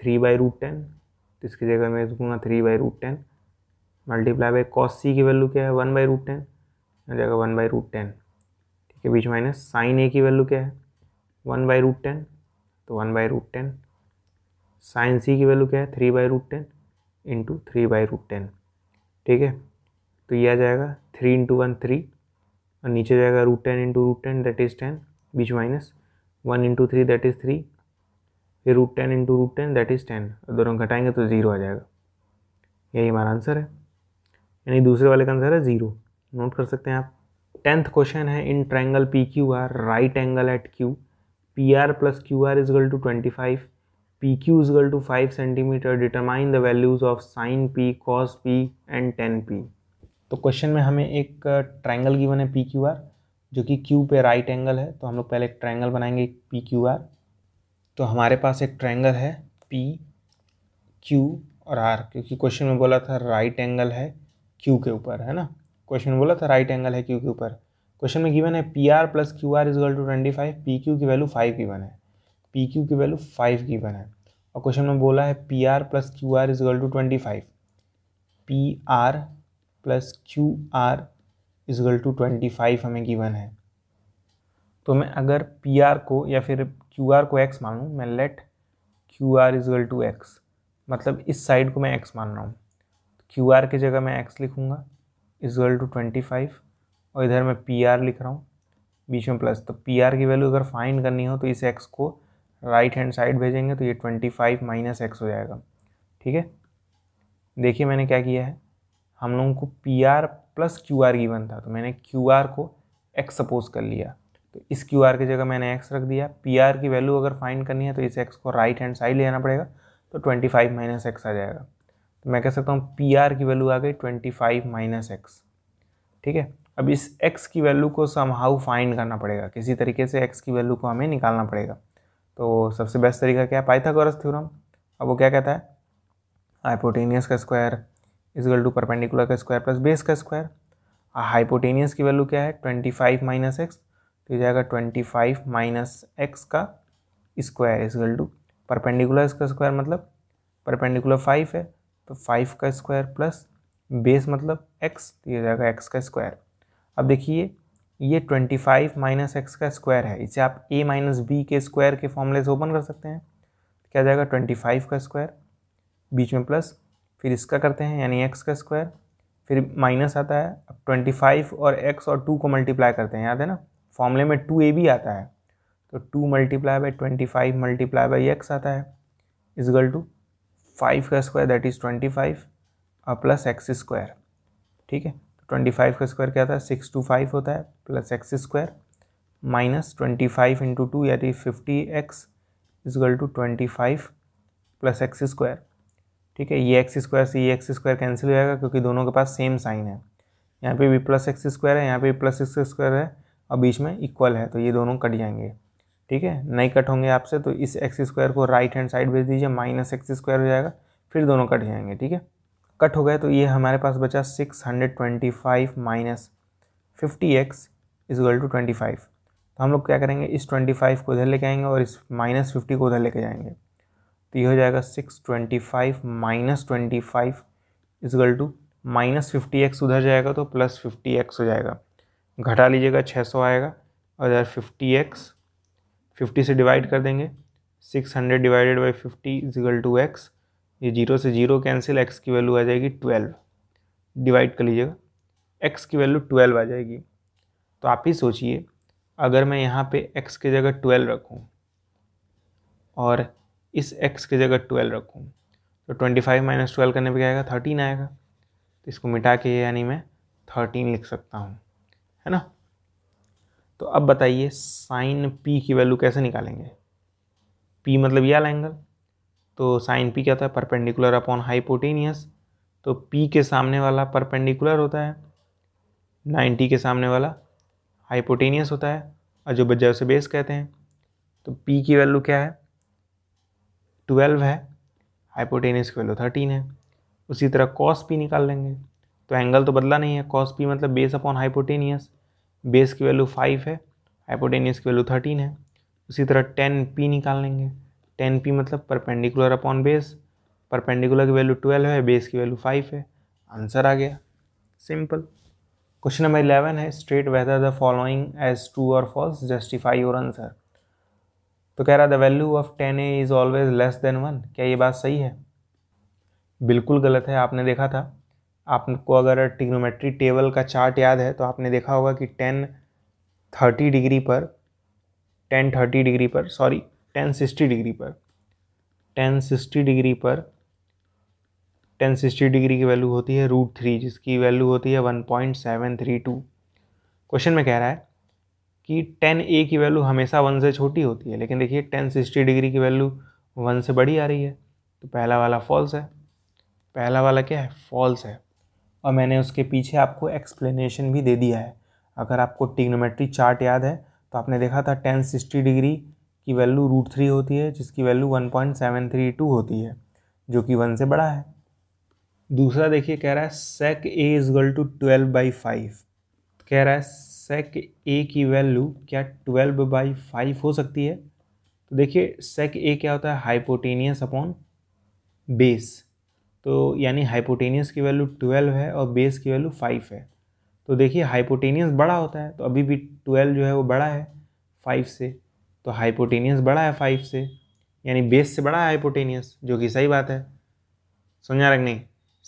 थ्री बाई रूट टेन तो इसकी जगह मैं लिखूँगा three by root ten multiply by cos C की वैल्यू क्या है वन बाई रूट टेन जाएगा वन बाई रूट टेन ठीक है बीच माइनस साइन ए की वैल्यू क्या है वन बाई रूट टेन तो one by root ten sine C की वैल्यू क्या है three by root ten into three by root ten ठीक है तो ये आ जाएगा थ्री इंटू वन थ्री और नीचे जाएगा root ten into root ten that is ten बीच minus one into three that is three फिर root ten into root ten that is ten और दोनों घटाएंगे तो ज़ीरो आ जाएगा यही हमारा आंसर है यानी दूसरे वाले का आंसर है ज़ीरो नोट कर सकते हैं आप टेंथ क्वेश्चन है in triangle P Q R right angle at Q P R plus Q R is equal to twenty five P Q is equal to five centimetre determine the values of sine P cos P and tan P तो question में हमें एक triangle given है P Q R जो कि Q पे right angle है तो हम लोग पहले एक ट्राइंगल बनाएंगे पी क्यू आर तो हमारे पास एक ट्रायंगल है पी क्यू और आर क्योंकि क्वेश्चन में बोला था राइट एंगल है क्यू के ऊपर है ना क्वेश्चन में बोला था राइट एंगल है क्यू के ऊपर क्वेश्चन में गिवन है P R plus Q R is equal to twenty five P Q की वैल्यू फाइव गिवन है पी क्यू की वैल्यू फाइव गिवन है और क्वेश्चन में बोला है P R plus Q R is equal to twenty five P R plus Q R is equal to twenty five हमें given है तो मैं अगर पी आर को या फिर क्यू आर को एक्स मान लूँ मैं let Q R is equal to X मतलब इस साइड को मैं एक्स मान रहा हूँ क्यू आर की जगह मैं एक्स लिखूँगा इजगल टू ट्वेंटी फाइव और इधर मैं पी आर लिख रहा हूँ बीच में प्लस तो पी आर की वैल्यू अगर फाइंड करनी हो तो इस एक्स को राइट हैंड साइड भेजेंगे तो ये ट्वेंटी फाइव माइनस एक्स हो जाएगा ठीक है देखिए मैंने क्या किया है हम लोगों को P R plus Q R given था तो मैंने क्यू आर को एक्स सपोज कर लिया तो इस क्यू आर की जगह मैंने एक्स रख दिया पी आर की वैल्यू अगर फाइंड करनी है तो इस एक्स को राइट हैंड साइड लेना पड़ेगा तो ट्वेंटी फाइव माइनस एक्स आ जाएगा तो मैं कह सकता हूँ पी आर की वैल्यू आ गई ट्वेंटी फाइव माइनस एक्स ठीक है अब इस एक्स की वैल्यू को समहाउ फाइंड करना पड़ेगा किसी तरीके से एक्स की वैल्यू को हमें निकालना पड़ेगा तो सबसे बेस्ट तरीका क्या है पाइथागोरस थ्योरम अब वो क्या कहता है हाइपोटेनियस का स्क्वायर इक्वल टू परपेंडिकुलर का स्क्वायर प्लस बेस का स्क्वायर हाइपोटेनियस की वैल्यू क्या है ट्वेंटी फाइव माइनस एक्स तो ये जाएगा ट्वेंटी फाइव माइनस एक्स का स्क्वायर इजगल टू परपेंडिकुलर इसका स्क्वायर मतलब परपेंडिकुलर फाइव है तो फाइव का स्क्वायर प्लस बेस मतलब एक्स तो ये जाएगा एक्स का स्क्वायर अब देखिए ये ट्वेंटी फाइव माइनस एक्स का स्क्वायर है इसे आप ए माइनस बी के स्क्वायर के फॉर्मूले से ओपन कर सकते हैं क्या जाएगा ट्वेंटी फाइव का स्क्वायर बीच में प्लस फिर इसका करते हैं यानी एक्स का स्क्वायर फिर माइनस आता है अब ट्वेंटी फाइव और एक्स और टू को मल्टीप्लाई करते हैं याद है ना फॉर्मूले में टू ए भी आता है तो two multiply by twenty five multiply by X आता है इज गल टू फाइव का square that is twenty five और प्लस एक्स स्क्वायर ठीक है तो ट्वेंटी फाइव का स्क्वायर क्या आता है सिक्स टू फाइव होता है plus X square minus twenty five into two यानी fifty X is equal to twenty five plus X square ठीक है ये एक्स स्क्वायर से ये एक्स स्क्वायर कैंसिल हो जाएगा क्योंकि दोनों के पास सेम साइन है यहाँ पे भी प्लस एक्स स्क्वायर है यहाँ पे भी प्लस एक्स स्क्वायर है और बीच में इक्वल है तो ये दोनों कट जाएंगे ठीक है नहीं कट होंगे आपसे तो इस एक्स स्क्वायर को राइट हैंड साइड भेज दीजिए माइनस एक्स स्क्वायर हो जाएगा फिर दोनों कट जाएंगे ठीक है कट हो गए तो ये हमारे पास बचा six hundred twenty five minus fifty x equal to twenty five तो हम लोग क्या करेंगे इस ट्वेंटी फाइव को उधर लेके आएंगे और इस माइनस फिफ्टी को उधर लेके जाएंगे तो ये हो जाएगा six twenty five minus twenty five is equal to minus fifty x उधर जाएगा तो प्लस फिफ्टी एक्स हो जाएगा घटा लीजिएगा छः सौ आएगा और इधर फिफ्टी एक्स फिफ्टी से डिवाइड कर देंगे six hundred divided by fifty equal to x ये जीरो से जीरो कैंसिल एक्स की वैल्यू आ जाएगी ट्वेल्व डिवाइड कर लीजिएगा एक्स की वैल्यू ट्वेल्व आ जाएगी तो आप ही सोचिए अगर मैं यहाँ पे एक्स की जगह ट्वेल्व रखूँ और इस एक्स की जगह ट्वेल्व रखूँ तो ट्वेंटी फाइव माइनस ट्वेल्व करने पर क्या आएगा थर्टीन आएगा तो इसको मिटा के यानी मैं थर्टीन लिख सकता हूँ है ना तो अब बताइए साइन पी की वैल्यू कैसे निकालेंगे पी मतलब यह एंगल तो साइन पी क्या होता है परपेंडिकुलर अपॉन हाइपोटेनियस तो पी के सामने वाला परपेंडिकुलर होता है नाइन्टी के सामने वाला हाइपोटेनियस होता है और जो बजाय उसे बेस कहते हैं तो पी की वैल्यू क्या है ट्वेल्व है हाइपोटेनियस की वैल्यू थर्टीन है उसी तरह कॉस पी निकाल लेंगे तो एंगल तो बदला नहीं है कॉस पी मतलब बेस अपॉन हाइपोटेनियस बेस की वैल्यू फाइव है हाइपोटेनियस की वैल्यू थर्टीन है उसी तरह टेन पी निकाल लेंगे टेन पी मतलब परपेंडिकुलर अपॉन बेस परपेंडिकुलर की वैल्यू ट्वेल्व है बेस की वैल्यू फाइव है आंसर आ गया सिंपल क्वेश्चन नंबर इलेवन है state whether the following are true और फॉल्स जस्टिफाई योर आंसर तो कह रहा है the value of tan A is always less than one क्या ये बात सही है बिल्कुल गलत है आपने देखा था आपको अगर टिग्नोमेट्री टेबल का चार्ट याद है तो आपने देखा होगा कि टेन थर्टी डिग्री पर टेन थर्टी डिग्री पर सॉरी टेन सिक्सटी डिग्री पर टेन सिक्सटी डिग्री पर टेन सिक्सटी डिग्री की वैल्यू होती है रूट थ्री जिसकी वैल्यू होती है one point seven three two question में कह रहा है कि टेन ए की वैल्यू हमेशा वन से छोटी होती है लेकिन देखिए टेन सिक्सटी डिग्री की वैल्यू वन से बड़ी आ रही है तो पहला वाला फॉल्स है पहला वाला क्या है फॉल्स है और मैंने उसके पीछे आपको एक्सप्लेनेशन भी दे दिया है अगर आपको टिग्नोमेट्री चार्ट याद है तो आपने देखा था टेन सिक्सटी डिग्री की वैल्यू रूट थ्री होती है जिसकी value one point seven three two होती है जो कि वन से बड़ा है दूसरा देखिए कह रहा है sec A is equal to twelve by five कह रहा है सेक ए की वैल्यू क्या ट्वेल्व बाई फाइव हो सकती है तो देखिए सेक ए क्या होता है हाइपोटेनियस अपॉन बेस तो यानी हाइपोटेनियस की वैल्यू ट्वेल्व है और बेस की वैल्यू फाइव है तो देखिए हाइपोटेनियस बड़ा होता है तो अभी भी ट्वेल्व जो है वो बड़ा है फाइव से तो हाइपोटेनियस बड़ा है फाइव से यानी बेस से बड़ा है हाइपोटेनियस जो कि सही बात है समझा रख नहीं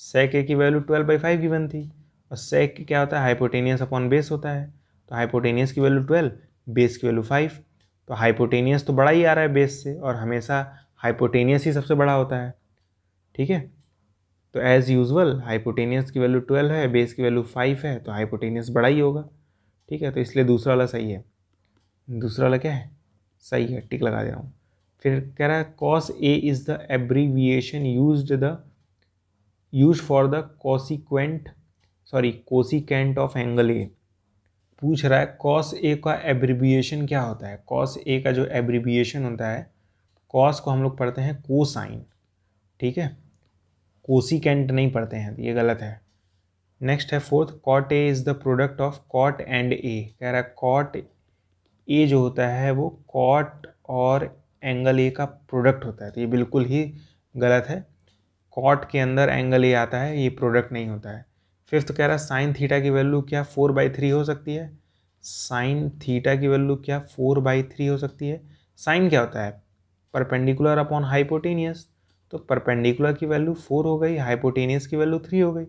सेक ए की value twelve by five given थी और सेक क्या होता है हाइपोटेनियस अपॉन बेस होता है तो हाइपोटेनियस की वैल्यू ट्वेल्व बेस की वैल्यू फाइव तो हाइपोटेनियस तो बड़ा ही आ रहा है बेस से और हमेशा हाइपोटेनियस ही सबसे बड़ा होता है ठीक है तो एज़ यूजल हाइपोटेनियस की वैल्यू ट्वेल्व है बेस की वैल्यू फाइव है तो हाइपोटेनियस बड़ा ही होगा ठीक है तो इसलिए दूसरा वाला सही है दूसरा वाला क्या है सही है टिक लगा दे रहा हूँ फिर कह रहा है cos A is the abbreviation use the use for the cosecant sorry cosecant of angle A पूछ रहा है कॉस ए का एब्रिबिएशन क्या होता है कॉस ए का जो एब्रिबिएशन होता है कॉस को हम लोग पढ़ते हैं कोसाइन ठीक है कोसी कैंट नहीं पढ़ते हैं ये गलत है नेक्स्ट है fourth cot A is the product of cot and A कह रहा है कॉट ए जो होता है वो कॉट और एंगल ए का प्रोडक्ट होता है तो ये बिल्कुल ही गलत है कॉट के अंदर एंगल ए आता है ये प्रोडक्ट नहीं होता है फिफ्थ तो कह रहा है साइन थीटा की वैल्यू क्या फोर बाई थ्री हो सकती है साइन थीटा की वैल्यू क्या फोर बाई थ्री हो सकती है साइन क्या होता है परपेंडिकुलर अपॉन हाइपोटेनियस तो परपेंडिकुलर की वैल्यू फोर हो गई हाइपोटेनियस की वैल्यू थ्री हो गई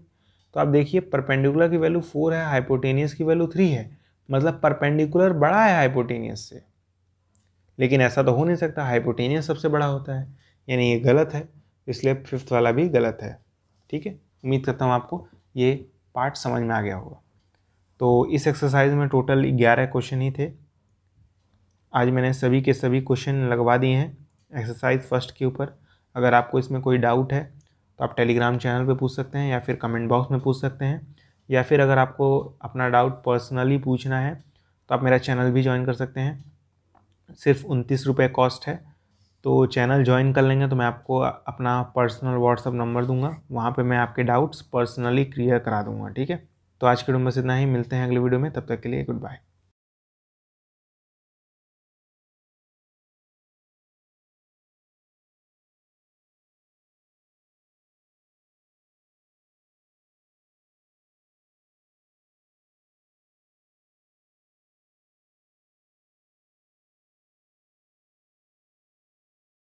तो आप देखिए परपेंडिकुलर की वैल्यू फोर है हाइपोटेनियस की वैल्यू थ्री है मतलब परपेंडिकुलर बड़ा है हाइपोटेनियस से लेकिन ऐसा तो हो नहीं सकता हाइपोटेनियस सबसे बड़ा होता है यानी ये गलत है इसलिए फिफ्थ वाला भी गलत है ठीक है उम्मीद करता हूँ आपको ये पार्ट समझ में आ गया होगा तो इस एक्सरसाइज में टोटल ग्यारह क्वेश्चन ही थे आज मैंने सभी के सभी क्वेश्चन लगवा दिए हैं एक्सरसाइज फर्स्ट के ऊपर अगर आपको इसमें कोई डाउट है तो आप टेलीग्राम चैनल पे पूछ सकते हैं या फिर कमेंट बॉक्स में पूछ सकते हैं या फिर अगर आपको अपना डाउट पर्सनली पूछना है तो आप मेरा चैनल भी ज्वाइन कर सकते हैं सिर्फ उनतीस रुपये कॉस्ट है तो चैनल ज्वाइन कर लेंगे तो मैं आपको अपना पर्सनल व्हाट्सअप नंबर दूंगा वहाँ पे मैं आपके डाउट्स पर्सनली क्लियर करा दूंगा ठीक है तो आज के वीडियो में बस इतना ही मिलते हैं अगले वीडियो में तब तक के लिए गुड बाय